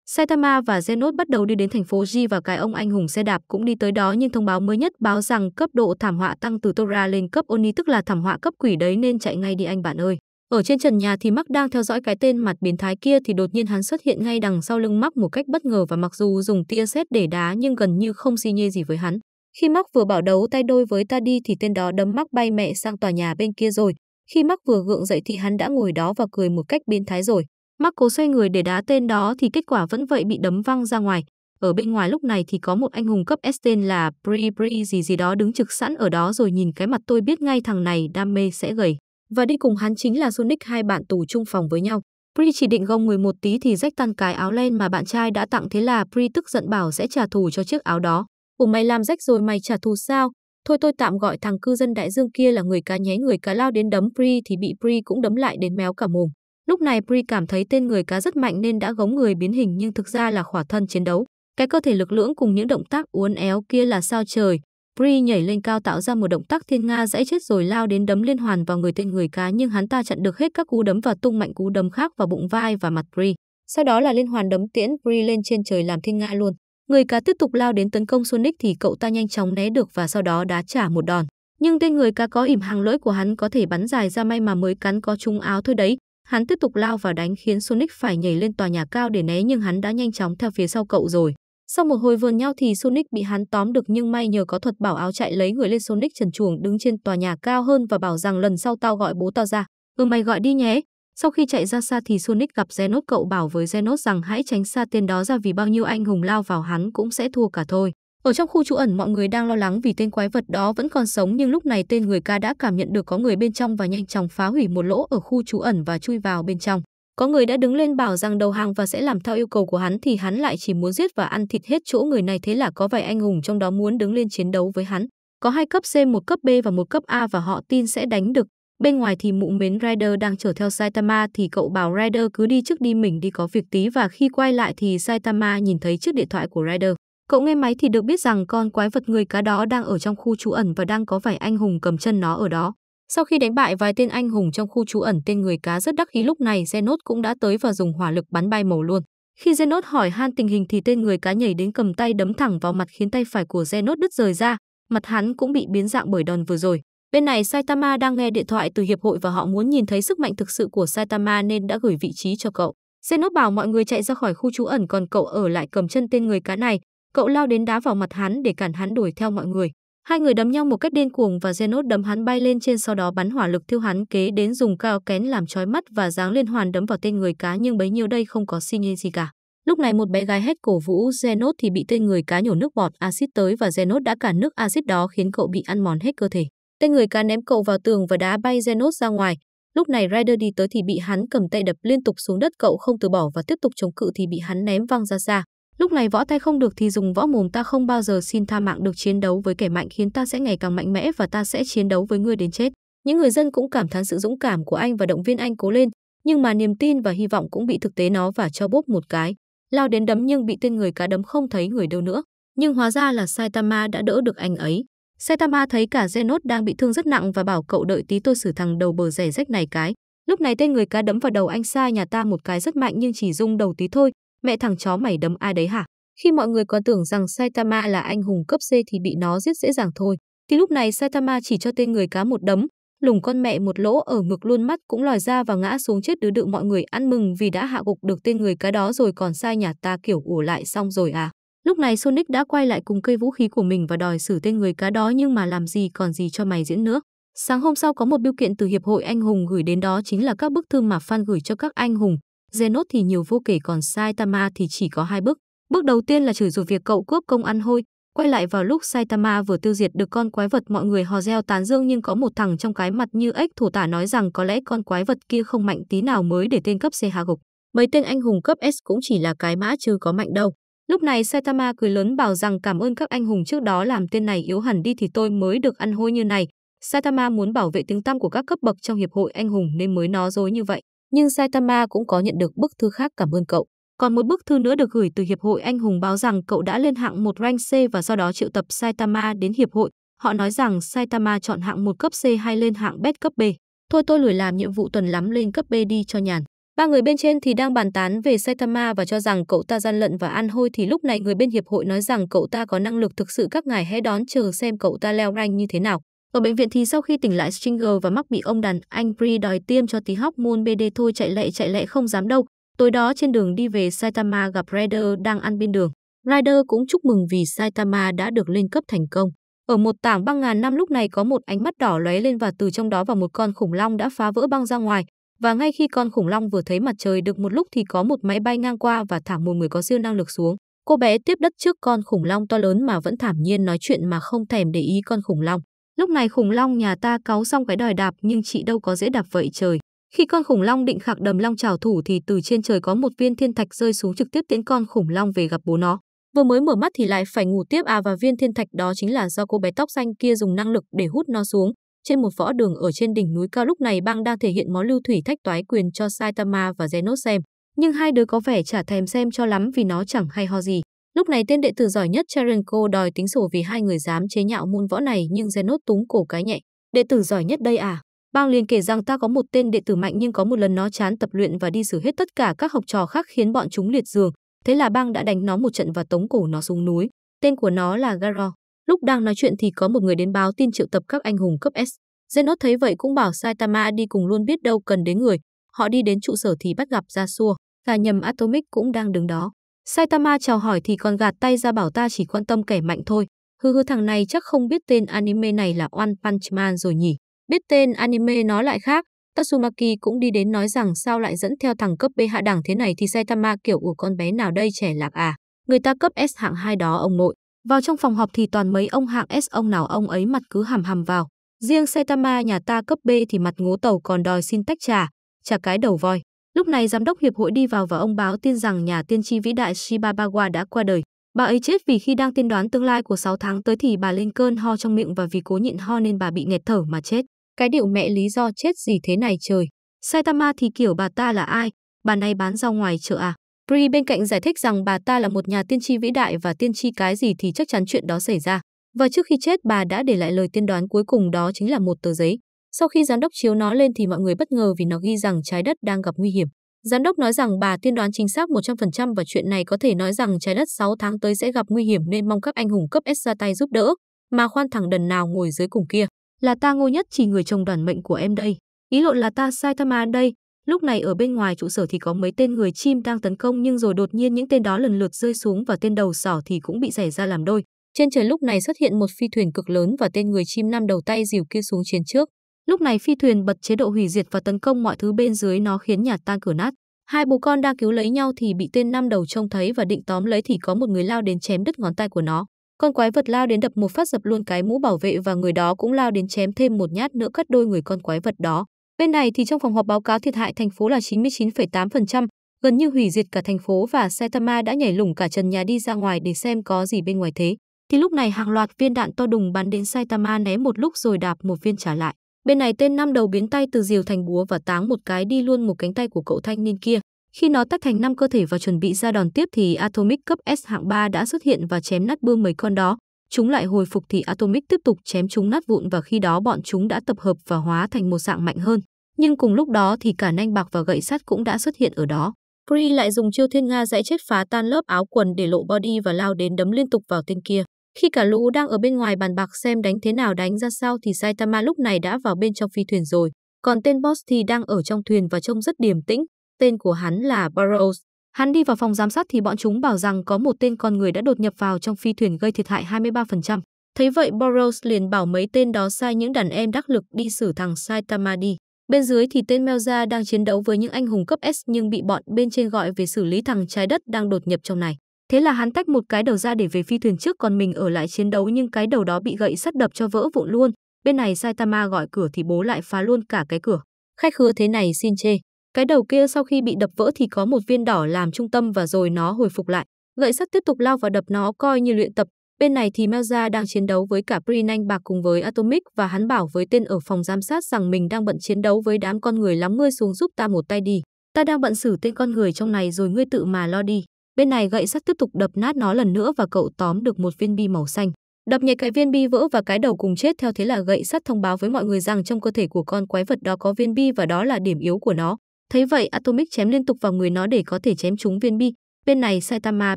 Saitama và Zenot bắt đầu đi đến thành phố G và cái ông anh hùng xe đạp cũng đi tới đó nhưng thông báo mới nhất báo rằng cấp độ thảm họa tăng từ Tora lên cấp Oni tức là thảm họa cấp quỷ đấy nên chạy ngay đi anh bạn ơi. Ở trên trần nhà thì Mark đang theo dõi cái tên mặt biến thái kia thì đột nhiên hắn xuất hiện ngay đằng sau lưng Mark một cách bất ngờ và mặc dù dùng tia sét để đá nhưng gần như không xi nhê gì với hắn. Khi Mark vừa bảo đấu tay đôi với ta đi thì tên đó đấm Mark bay mẹ sang tòa nhà bên kia rồi. Khi Mark vừa gượng dậy thì hắn đã ngồi đó và cười một cách biến thái rồi. Mắc cố xoay người để đá tên đó thì kết quả vẫn vậy bị đấm văng ra ngoài. Ở bên ngoài lúc này thì có một anh hùng cấp S tên là Pri Pri gì gì đó đứng trực sẵn ở đó rồi nhìn cái mặt tôi biết ngay thằng này đam mê sẽ gầy. Và đi cùng hắn chính là Sonic hai bạn tù chung phòng với nhau. Pri chỉ định gông người một tí thì rách tan cái áo len mà bạn trai đã tặng thế là Pri tức giận bảo sẽ trả thù cho chiếc áo đó. Ủa mày làm rách rồi mày trả thù sao? Thôi tôi tạm gọi thằng cư dân đại dương kia là người cá nháy người cá lao đến đấm Pri thì bị Pri cũng đấm lại đến méo cả mồm. Lúc này Pri cảm thấy tên người cá rất mạnh nên đã gống người biến hình nhưng thực ra là khỏa thân chiến đấu. Cái cơ thể lực lưỡng cùng những động tác uốn éo kia là sao trời. Pri nhảy lên cao tạo ra một động tác thiên nga dãy chết rồi lao đến đấm liên hoàn vào người tên người cá nhưng hắn ta chặn được hết các cú đấm và tung mạnh cú đấm khác vào bụng vai và mặt Pri. Sau đó là liên hoàn đấm tiễn Pri lên trên trời làm thiên nga luôn. Người cá tiếp tục lao đến tấn công Sonic thì cậu ta nhanh chóng né được và sau đó đá trả một đòn. Nhưng tên người cá có ỉm hàng lưỡi của hắn có thể bắn dài ra may mà mới cắn có trúng áo thôi đấy. Hắn tiếp tục lao vào đánh khiến Sonic phải nhảy lên tòa nhà cao để né nhưng hắn đã nhanh chóng theo phía sau cậu rồi. Sau một hồi vườn nhau thì Sonic bị hắn tóm được nhưng may nhờ có thuật bảo áo chạy lấy người lên Sonic trần chuồng đứng trên tòa nhà cao hơn và bảo rằng lần sau tao gọi bố tao ra. Ừ mày gọi đi nhé. Sau khi chạy ra xa thì Sonic gặp Zenos cậu bảo với Zenos rằng hãy tránh xa tên đó ra vì bao nhiêu anh hùng lao vào hắn cũng sẽ thua cả thôi. Ở trong khu trú ẩn mọi người đang lo lắng vì tên quái vật đó vẫn còn sống nhưng lúc này tên người ca đã cảm nhận được có người bên trong và nhanh chóng phá hủy một lỗ ở khu trú ẩn và chui vào bên trong. Có người đã đứng lên bảo rằng đầu hàng và sẽ làm theo yêu cầu của hắn thì hắn lại chỉ muốn giết và ăn thịt hết chỗ người này thế là có vài anh hùng trong đó muốn đứng lên chiến đấu với hắn. Có hai cấp C, một cấp B và một cấp A và họ tin sẽ đánh được. Bên ngoài thì mụ mến Rider đang chở theo Saitama thì cậu bảo Rider cứ đi trước đi mình đi có việc tí và khi quay lại thì Saitama nhìn thấy chiếc điện thoại của Rider. Cậu nghe máy thì được biết rằng con quái vật người cá đó đang ở trong khu trú ẩn và đang có vài anh hùng cầm chân nó ở đó. Sau khi đánh bại vài tên anh hùng trong khu trú ẩn tên người cá rất đắc ý lúc này Zenot cũng đã tới và dùng hỏa lực bắn bay màu luôn. Khi Zenot hỏi Han tình hình thì tên người cá nhảy đến cầm tay đấm thẳng vào mặt khiến tay phải của Zenot đứt rời ra, mặt hắn cũng bị biến dạng bởi đòn vừa rồi. Bên này Saitama đang nghe điện thoại từ hiệp hội và họ muốn nhìn thấy sức mạnh thực sự của Saitama nên đã gửi vị trí cho cậu. Zenot bảo mọi người chạy ra khỏi khu trú ẩn còn cậu ở lại cầm chân tên người cá này, Cậu lao đến đá vào mặt hắn để cản hắn đuổi theo mọi người. Hai người đấm nhau một cách điên cuồng và Zenot đấm hắn bay lên trên sau đó bắn hỏa lực thiêu hắn kế đến dùng cao kén làm chói mắt và giáng liên hoàn đấm vào tên người cá nhưng bấy nhiêu đây không có sinh gì cả. Lúc này một bé gái hét cổ vũ Zenot thì bị tên người cá nhổ nước bọt axit tới và Zenot đã cả nước axit đó khiến cậu bị ăn mòn hết cơ thể. Tên người cá ném cậu vào tường và đá bay Zenot ra ngoài. Lúc này Rider đi tới thì bị hắn cầm tay đập liên tục xuống đất cậu không từ bỏ và tiếp tục chống cự thì bị hắn ném văng ra xa. Lúc này võ tay không được thì dùng võ mồm ta không bao giờ xin tha mạng được chiến đấu với kẻ mạnh khiến ta sẽ ngày càng mạnh mẽ và ta sẽ chiến đấu với ngươi đến chết. Những người dân cũng cảm thán sự dũng cảm của anh và động viên anh cố lên, nhưng mà niềm tin và hy vọng cũng bị thực tế nó và cho bốp một cái. Lao đến đấm nhưng bị tên người cá đấm không thấy người đâu nữa. Nhưng hóa ra là Saitama đã đỡ được anh ấy. Saitama thấy cả Zenos đang bị thương rất nặng và bảo cậu đợi tí tôi xử thằng đầu bờ rẻ rách này cái. Lúc này tên người cá đấm vào đầu anh xa nhà ta một cái rất mạnh nhưng chỉ rung đầu tí thôi, mẹ thằng chó mày đấm ai đấy hả? Khi mọi người còn tưởng rằng Saitama là anh hùng cấp C thì bị nó giết dễ dàng thôi, thì lúc này Saitama chỉ cho tên người cá một đấm, lùng con mẹ một lỗ ở ngực luôn mắt cũng lòi ra và ngã xuống chết đứa đựng mọi người ăn mừng vì đã hạ gục được tên người cá đó rồi còn sai nhà ta kiểu ủ lại xong rồi à. Lúc này Sonic đã quay lại cùng cây vũ khí của mình và đòi xử tên người cá đó nhưng mà làm gì còn gì cho mày diễn nữa. Sáng hôm sau có một biểu kiện từ Hiệp hội Anh hùng gửi đến đó chính là các bức thư mà fan gửi cho các anh hùng. Zenot thì nhiều vô kể còn Saitama thì chỉ có hai bước. Bước đầu tiên là chửi rủa việc cậu cướp công ăn hôi, quay lại vào lúc Saitama vừa tiêu diệt được con quái vật mọi người hò reo tán dương nhưng có một thằng trong cái mặt như ếch thổ tả nói rằng có lẽ con quái vật kia không mạnh tí nào mới để tên cấp C hạ gục. Mấy tên anh hùng cấp S cũng chỉ là cái mã chứ có mạnh đâu. Lúc này Saitama cười lớn bảo rằng cảm ơn các anh hùng trước đó làm tên này yếu hẳn đi thì tôi mới được ăn hôi như này. Saitama muốn bảo vệ tiếng tăm của các cấp bậc trong hiệp hội anh hùng nên mới nói dối như vậy nhưng Saitama cũng có nhận được bức thư khác cảm ơn cậu. Còn một bức thư nữa được gửi từ Hiệp hội Anh Hùng báo rằng cậu đã lên hạng một rank C và do đó triệu tập Saitama đến Hiệp hội. Họ nói rằng Saitama chọn hạng một cấp C hay lên hạng bét cấp B. Thôi tôi lười làm nhiệm vụ tuần lắm lên cấp B đi cho nhàn. Ba người bên trên thì đang bàn tán về Saitama và cho rằng cậu ta gian lận và ăn hôi thì lúc này người bên hiệp hội nói rằng cậu ta có năng lực thực sự các ngài hãy đón chờ xem cậu ta leo rank như thế nào. Ở bệnh viện thì sau khi tỉnh lại Stringer và mắc bị ông đàn anh Pri đòi tiêm cho tí hóc môn BD thôi chạy lẹ chạy lẹ không dám đâu. Tối đó trên đường đi về Saitama gặp Rider đang ăn bên đường. Rider cũng chúc mừng vì Saitama đã được lên cấp thành công. Ở một tảng băng ngàn năm lúc này có một ánh mắt đỏ lóe lên và từ trong đó vào một con khủng long đã phá vỡ băng ra ngoài. Và ngay khi con khủng long vừa thấy mặt trời được một lúc thì có một máy bay ngang qua và thả một người có siêu năng lực xuống. Cô bé tiếp đất trước con khủng long to lớn mà vẫn thảm nhiên nói chuyện mà không thèm để ý con khủng long. Lúc này khủng long nhà ta cáu xong cái đòi đạp nhưng chị đâu có dễ đạp vậy trời. Khi con khủng long định khạc đầm long trào thủ thì từ trên trời có một viên thiên thạch rơi xuống trực tiếp tiễn con khủng long về gặp bố nó. Vừa mới mở mắt thì lại phải ngủ tiếp à và viên thiên thạch đó chính là do cô bé tóc xanh kia dùng năng lực để hút nó xuống. Trên một võ đường ở trên đỉnh núi cao lúc này băng đang thể hiện món lưu thủy thách toái quyền cho Saitama và Zenos xem. Nhưng hai đứa có vẻ chả thèm xem cho lắm vì nó chẳng hay ho gì. Lúc này tên đệ tử giỏi nhất Cherenko đòi tính sổ vì hai người dám chế nhạo môn võ này nhưng Zenot túng cổ cái nhẹ. Đệ tử giỏi nhất đây à? Bao liền kể rằng ta có một tên đệ tử mạnh nhưng có một lần nó chán tập luyện và đi xử hết tất cả các học trò khác khiến bọn chúng liệt giường. Thế là bang đã đánh nó một trận và tống cổ nó xuống núi. Tên của nó là Garo. Lúc đang nói chuyện thì có một người đến báo tin triệu tập các anh hùng cấp S. Zenos thấy vậy cũng bảo Saitama đi cùng luôn biết đâu cần đến người. Họ đi đến trụ sở thì bắt gặp Yasuo. Và nhầm Atomic cũng đang đứng đó. Saitama chào hỏi thì còn gạt tay ra bảo ta chỉ quan tâm kẻ mạnh thôi. Hư hư thằng này chắc không biết tên anime này là One Punch Man rồi nhỉ. Biết tên anime nó lại khác. Tatsumaki cũng đi đến nói rằng sao lại dẫn theo thằng cấp B hạ đẳng thế này thì Saitama kiểu của con bé nào đây trẻ lạc à. Người ta cấp S hạng hai đó ông nội. Vào trong phòng họp thì toàn mấy ông hạng S ông nào ông ấy mặt cứ hầm hầm vào. Riêng Saitama nhà ta cấp B thì mặt ngố tàu còn đòi xin tách trà, trà cái đầu voi. Lúc này giám đốc hiệp hội đi vào và ông báo tin rằng nhà tiên tri vĩ đại Shiba đã qua đời. Bà ấy chết vì khi đang tiên đoán tương lai của 6 tháng tới thì bà lên cơn ho trong miệng và vì cố nhịn ho nên bà bị nghẹt thở mà chết. Cái điệu mẹ lý do chết gì thế này trời. Saitama thì kiểu bà ta là ai? Bà này bán rau ngoài chợ à? Pri bên cạnh giải thích rằng bà ta là một nhà tiên tri vĩ đại và tiên tri cái gì thì chắc chắn chuyện đó xảy ra. Và trước khi chết bà đã để lại lời tiên đoán cuối cùng đó chính là một tờ giấy. Sau khi giám đốc chiếu nó lên thì mọi người bất ngờ vì nó ghi rằng trái đất đang gặp nguy hiểm. Giám đốc nói rằng bà tiên đoán chính xác 100% và chuyện này có thể nói rằng trái đất 6 tháng tới sẽ gặp nguy hiểm nên mong các anh hùng cấp S ra tay giúp đỡ. Mà khoan thẳng đần nào ngồi dưới cùng kia. Là ta ngô nhất chỉ người chồng đoàn mệnh của em đây. Ý lộn là ta sai Saitama đây. Lúc này ở bên ngoài trụ sở thì có mấy tên người chim đang tấn công nhưng rồi đột nhiên những tên đó lần lượt rơi xuống và tên đầu sỏ thì cũng bị rẻ ra làm đôi. Trên trời lúc này xuất hiện một phi thuyền cực lớn và tên người chim năm đầu tay dìu kia xuống chiến trước. Lúc này phi thuyền bật chế độ hủy diệt và tấn công mọi thứ bên dưới nó khiến nhà tan cửa nát. Hai bố con đang cứu lấy nhau thì bị tên năm đầu trông thấy và định tóm lấy thì có một người lao đến chém đứt ngón tay của nó. Con quái vật lao đến đập một phát dập luôn cái mũ bảo vệ và người đó cũng lao đến chém thêm một nhát nữa cắt đôi người con quái vật đó. Bên này thì trong phòng họp báo cáo thiệt hại thành phố là 99,8%, gần như hủy diệt cả thành phố và Saitama đã nhảy lủng cả trần nhà đi ra ngoài để xem có gì bên ngoài thế. Thì lúc này hàng loạt viên đạn to đùng bắn đến Saitama né một lúc rồi đạp một viên trả lại. Bên này tên năm đầu biến tay từ diều thành búa và táng một cái đi luôn một cánh tay của cậu thanh niên kia. Khi nó tách thành năm cơ thể và chuẩn bị ra đòn tiếp thì Atomic cấp S hạng 3 đã xuất hiện và chém nát bươm mấy con đó. Chúng lại hồi phục thì Atomic tiếp tục chém chúng nát vụn và khi đó bọn chúng đã tập hợp và hóa thành một dạng mạnh hơn. Nhưng cùng lúc đó thì cả nanh bạc và gậy sắt cũng đã xuất hiện ở đó. Cree lại dùng chiêu thiên nga dãy chết phá tan lớp áo quần để lộ body và lao đến đấm liên tục vào tên kia. Khi cả lũ đang ở bên ngoài bàn bạc xem đánh thế nào đánh ra sao thì Saitama lúc này đã vào bên trong phi thuyền rồi. Còn tên Boss thì đang ở trong thuyền và trông rất điềm tĩnh. Tên của hắn là Burroughs. Hắn đi vào phòng giám sát thì bọn chúng bảo rằng có một tên con người đã đột nhập vào trong phi thuyền gây thiệt hại 23%. Thấy vậy Burroughs liền bảo mấy tên đó sai những đàn em đắc lực đi xử thằng Saitama đi. Bên dưới thì tên Melza đang chiến đấu với những anh hùng cấp S nhưng bị bọn bên trên gọi về xử lý thằng trái đất đang đột nhập trong này. Thế là hắn tách một cái đầu ra để về phi thuyền trước còn mình ở lại chiến đấu nhưng cái đầu đó bị gậy sắt đập cho vỡ vụn luôn. Bên này Saitama gọi cửa thì bố lại phá luôn cả cái cửa. Khách hứa thế này xin chê. Cái đầu kia sau khi bị đập vỡ thì có một viên đỏ làm trung tâm và rồi nó hồi phục lại. Gậy sắt tiếp tục lao vào đập nó coi như luyện tập. Bên này thì Melza đang chiến đấu với cả Prinanh bạc cùng với Atomic và hắn bảo với tên ở phòng giám sát rằng mình đang bận chiến đấu với đám con người lắm ngươi xuống giúp ta một tay đi. Ta đang bận xử tên con người trong này rồi ngươi tự mà lo đi. Bên này gậy sắt tiếp tục đập nát nó lần nữa và cậu tóm được một viên bi màu xanh. Đập nhẹ cái viên bi vỡ và cái đầu cùng chết theo thế là gậy sắt thông báo với mọi người rằng trong cơ thể của con quái vật đó có viên bi và đó là điểm yếu của nó. Thấy vậy Atomic chém liên tục vào người nó để có thể chém trúng viên bi. Bên này Saitama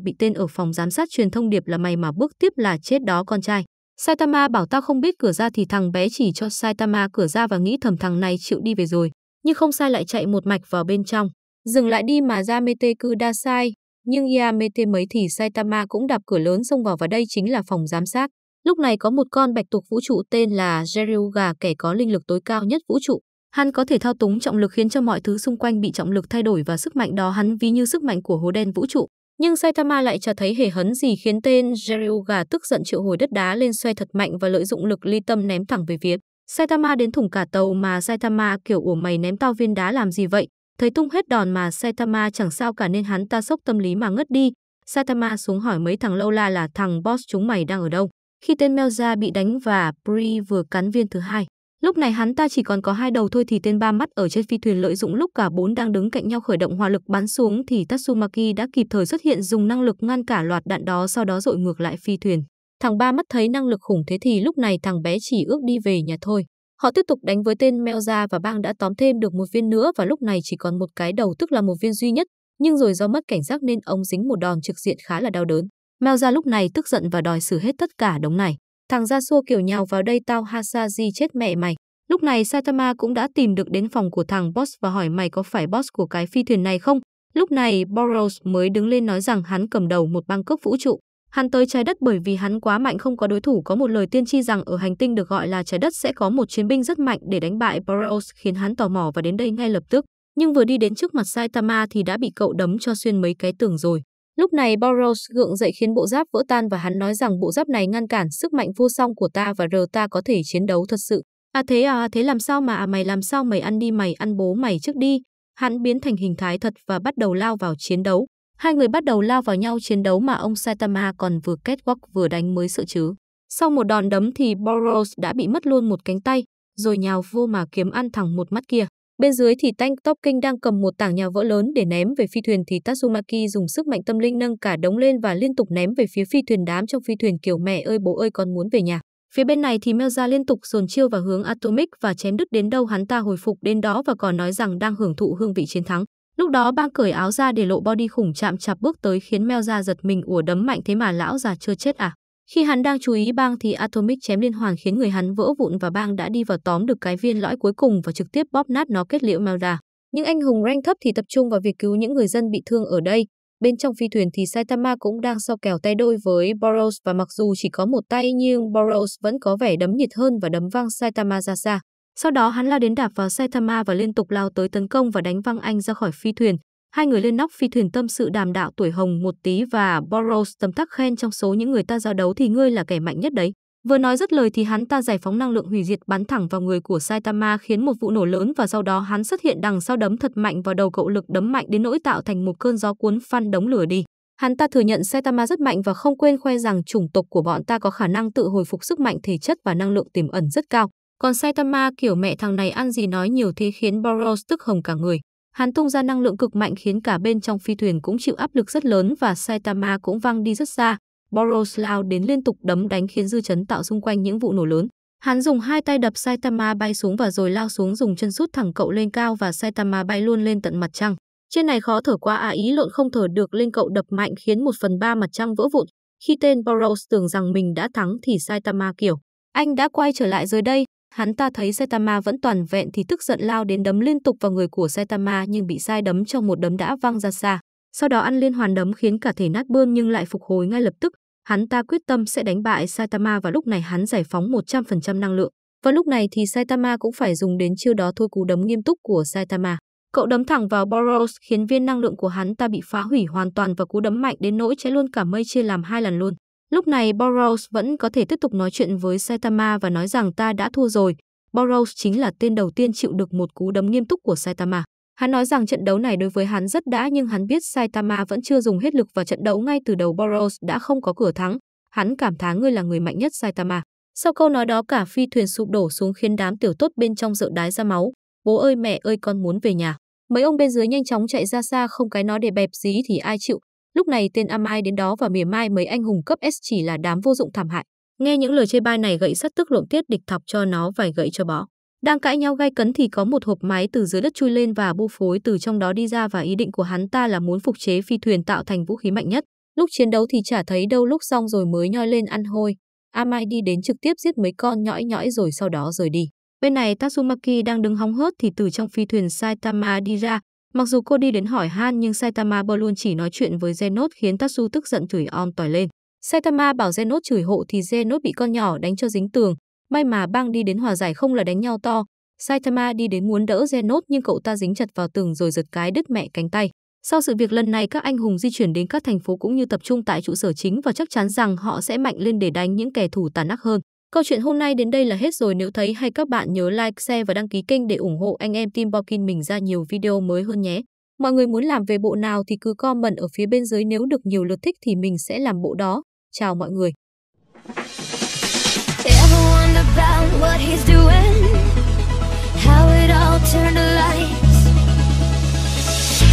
bị tên ở phòng giám sát truyền thông điệp là mày mà bước tiếp là chết đó con trai. Saitama bảo tao không biết cửa ra thì thằng bé chỉ cho Saitama cửa ra và nghĩ thầm thằng này chịu đi về rồi. Nhưng không sai lại chạy một mạch vào bên trong. Dừng lại đi mà ra mê tê cư đa sai. Nhưng Yamete mấy thì Saitama cũng đạp cửa lớn xông vào và đây chính là phòng giám sát. Lúc này có một con bạch tuộc vũ trụ tên là Jeryuga kẻ có linh lực tối cao nhất vũ trụ. Hắn có thể thao túng trọng lực khiến cho mọi thứ xung quanh bị trọng lực thay đổi và sức mạnh đó hắn ví như sức mạnh của hố đen vũ trụ. Nhưng Saitama lại cho thấy hề hấn gì khiến tên Jeryuga tức giận triệu hồi đất đá lên xoay thật mạnh và lợi dụng lực ly tâm ném thẳng về phía. Saitama đến thủng cả tàu mà Saitama kiểu ủa mày ném tao viên đá làm gì vậy? Thấy tung hết đòn mà Saitama chẳng sao cả nên hắn ta sốc tâm lý mà ngất đi. Saitama xuống hỏi mấy thằng lâu la là thằng boss chúng mày đang ở đâu. Khi tên Melza bị đánh và Pri vừa cắn viên thứ hai. Lúc này hắn ta chỉ còn có hai đầu thôi thì tên ba mắt ở trên phi thuyền lợi dụng lúc cả bốn đang đứng cạnh nhau khởi động hỏa lực bắn xuống thì Tatsumaki đã kịp thời xuất hiện dùng năng lực ngăn cả loạt đạn đó sau đó dội ngược lại phi thuyền. Thằng ba mắt thấy năng lực khủng thế thì lúc này thằng bé chỉ ước đi về nhà thôi. Họ tiếp tục đánh với tên Melza và bang đã tóm thêm được một viên nữa và lúc này chỉ còn một cái đầu tức là một viên duy nhất, nhưng rồi do mất cảnh giác nên ông dính một đòn trực diện khá là đau đớn. Melza lúc này tức giận và đòi xử hết tất cả đống này. Thằng ra Sua kiểu nhào vào đây tao Hasaji chết mẹ mày. Lúc này Saitama cũng đã tìm được đến phòng của thằng Boss và hỏi mày có phải Boss của cái phi thuyền này không? Lúc này Boros mới đứng lên nói rằng hắn cầm đầu một băng cướp vũ trụ. Hắn tới trái đất bởi vì hắn quá mạnh không có đối thủ có một lời tiên tri rằng ở hành tinh được gọi là trái đất sẽ có một chiến binh rất mạnh để đánh bại Boros khiến hắn tò mò và đến đây ngay lập tức. Nhưng vừa đi đến trước mặt Saitama thì đã bị cậu đấm cho xuyên mấy cái tường rồi. Lúc này Boros gượng dậy khiến bộ giáp vỡ tan và hắn nói rằng bộ giáp này ngăn cản sức mạnh vô song của ta và rờ ta có thể chiến đấu thật sự. À thế à thế làm sao mà à mày làm sao mày ăn đi mày ăn bố mày trước đi. Hắn biến thành hình thái thật và bắt đầu lao vào chiến đấu. Hai người bắt đầu lao vào nhau chiến đấu mà ông Saitama còn vừa kết quắc vừa đánh mới sợ chứ. Sau một đòn đấm thì Boros đã bị mất luôn một cánh tay, rồi nhào vô mà kiếm ăn thẳng một mắt kia. Bên dưới thì Tank Top King đang cầm một tảng nhà vỡ lớn để ném về phi thuyền thì Tatsumaki dùng sức mạnh tâm linh nâng cả đống lên và liên tục ném về phía phi thuyền đám trong phi thuyền kiểu mẹ ơi bố ơi con muốn về nhà. Phía bên này thì Melza liên tục dồn chiêu vào hướng Atomic và chém đứt đến đâu hắn ta hồi phục đến đó và còn nói rằng đang hưởng thụ hương vị chiến thắng. Lúc đó bang cởi áo ra để lộ body khủng chạm chạp bước tới khiến Mel ra giật mình ủa đấm mạnh thế mà lão già chưa chết à. Khi hắn đang chú ý bang thì Atomic chém liên hoàn khiến người hắn vỡ vụn và bang đã đi vào tóm được cái viên lõi cuối cùng và trực tiếp bóp nát nó kết liễu Mel ra. Những anh hùng rank thấp thì tập trung vào việc cứu những người dân bị thương ở đây. Bên trong phi thuyền thì Saitama cũng đang so kèo tay đôi với Boros và mặc dù chỉ có một tay nhưng Boros vẫn có vẻ đấm nhiệt hơn và đấm văng Saitama ra xa. Sau đó hắn lao đến đạp vào xe Thama và liên tục lao tới tấn công và đánh văng anh ra khỏi phi thuyền. Hai người lên nóc phi thuyền tâm sự đàm đạo tuổi hồng một tí và Boros tấm tắc khen trong số những người ta giao đấu thì ngươi là kẻ mạnh nhất đấy. Vừa nói rất lời thì hắn ta giải phóng năng lượng hủy diệt bắn thẳng vào người của Saitama khiến một vụ nổ lớn và sau đó hắn xuất hiện đằng sau đấm thật mạnh vào đầu cậu lực đấm mạnh đến nỗi tạo thành một cơn gió cuốn phăn đống lửa đi. Hắn ta thừa nhận Saitama rất mạnh và không quên khoe rằng chủng tộc của bọn ta có khả năng tự hồi phục sức mạnh thể chất và năng lượng tiềm ẩn rất cao. Còn Saitama kiểu mẹ thằng này ăn gì nói nhiều thế khiến Boros tức hồng cả người. Hắn tung ra năng lượng cực mạnh khiến cả bên trong phi thuyền cũng chịu áp lực rất lớn và Saitama cũng văng đi rất xa. Boros lao đến liên tục đấm đánh khiến dư chấn tạo xung quanh những vụ nổ lớn. Hắn dùng hai tay đập Saitama bay xuống và rồi lao xuống dùng chân sút thẳng cậu lên cao và Saitama bay luôn lên tận mặt trăng. Trên này khó thở qua à ý lộn không thở được lên cậu đập mạnh khiến một phần ba mặt trăng vỡ vụn. Khi tên Boros tưởng rằng mình đã thắng thì Saitama kiểu. Anh đã quay trở lại rồi đây, Hắn ta thấy Saitama vẫn toàn vẹn thì tức giận lao đến đấm liên tục vào người của Saitama nhưng bị sai đấm trong một đấm đã văng ra xa. Sau đó ăn liên hoàn đấm khiến cả thể nát bươm nhưng lại phục hồi ngay lập tức. Hắn ta quyết tâm sẽ đánh bại Saitama và lúc này hắn giải phóng 100% năng lượng. Và lúc này thì Saitama cũng phải dùng đến chiêu đó thôi cú đấm nghiêm túc của Saitama. Cậu đấm thẳng vào Boros khiến viên năng lượng của hắn ta bị phá hủy hoàn toàn và cú đấm mạnh đến nỗi cháy luôn cả mây chia làm hai lần luôn. Lúc này Boros vẫn có thể tiếp tục nói chuyện với Saitama và nói rằng ta đã thua rồi. Boros chính là tên đầu tiên chịu được một cú đấm nghiêm túc của Saitama. Hắn nói rằng trận đấu này đối với hắn rất đã nhưng hắn biết Saitama vẫn chưa dùng hết lực và trận đấu ngay từ đầu Boros đã không có cửa thắng. Hắn cảm thán ngươi là người mạnh nhất Saitama. Sau câu nói đó cả phi thuyền sụp đổ xuống khiến đám tiểu tốt bên trong dự đái ra máu. Bố ơi mẹ ơi con muốn về nhà. Mấy ông bên dưới nhanh chóng chạy ra xa không cái nó để bẹp dí thì ai chịu. Lúc này tên am ai đến đó và mỉa mai mấy anh hùng cấp S chỉ là đám vô dụng thảm hại. Nghe những lời chê bai này gậy sắt tức lộn tiết địch thọc cho nó vài gậy cho bó. Đang cãi nhau gai cấn thì có một hộp máy từ dưới đất chui lên và bu phối từ trong đó đi ra và ý định của hắn ta là muốn phục chế phi thuyền tạo thành vũ khí mạnh nhất. Lúc chiến đấu thì chả thấy đâu lúc xong rồi mới nhoi lên ăn hôi. Amai đi đến trực tiếp giết mấy con nhõi nhõi rồi sau đó rời đi. Bên này Tatsumaki đang đứng hóng hớt thì từ trong phi thuyền Saitama đi ra, Mặc dù cô đi đến hỏi Han nhưng Saitama luôn chỉ nói chuyện với Zenot khiến Tatsu tức giận chửi om tỏi lên. Saitama bảo Zenot chửi hộ thì Zenot bị con nhỏ đánh cho dính tường. May mà bang đi đến hòa giải không là đánh nhau to. Saitama đi đến muốn đỡ Zenot nhưng cậu ta dính chặt vào tường rồi giật cái đứt mẹ cánh tay. Sau sự việc lần này các anh hùng di chuyển đến các thành phố cũng như tập trung tại trụ sở chính và chắc chắn rằng họ sẽ mạnh lên để đánh những kẻ thù tàn ác hơn. Câu chuyện hôm nay đến đây là hết rồi. Nếu thấy hay các bạn nhớ like, share và đăng ký kênh để ủng hộ anh em Team Bokin mình ra nhiều video mới hơn nhé. Mọi người muốn làm về bộ nào thì cứ comment ở phía bên dưới nếu được nhiều lượt thích thì mình sẽ làm bộ đó. Chào mọi người.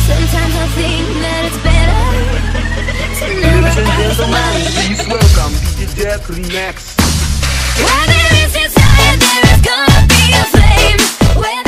Sometimes I think that it's better to never Ladies and gentlemen, please Death Remax. Where there is desire, there is gonna be a flame.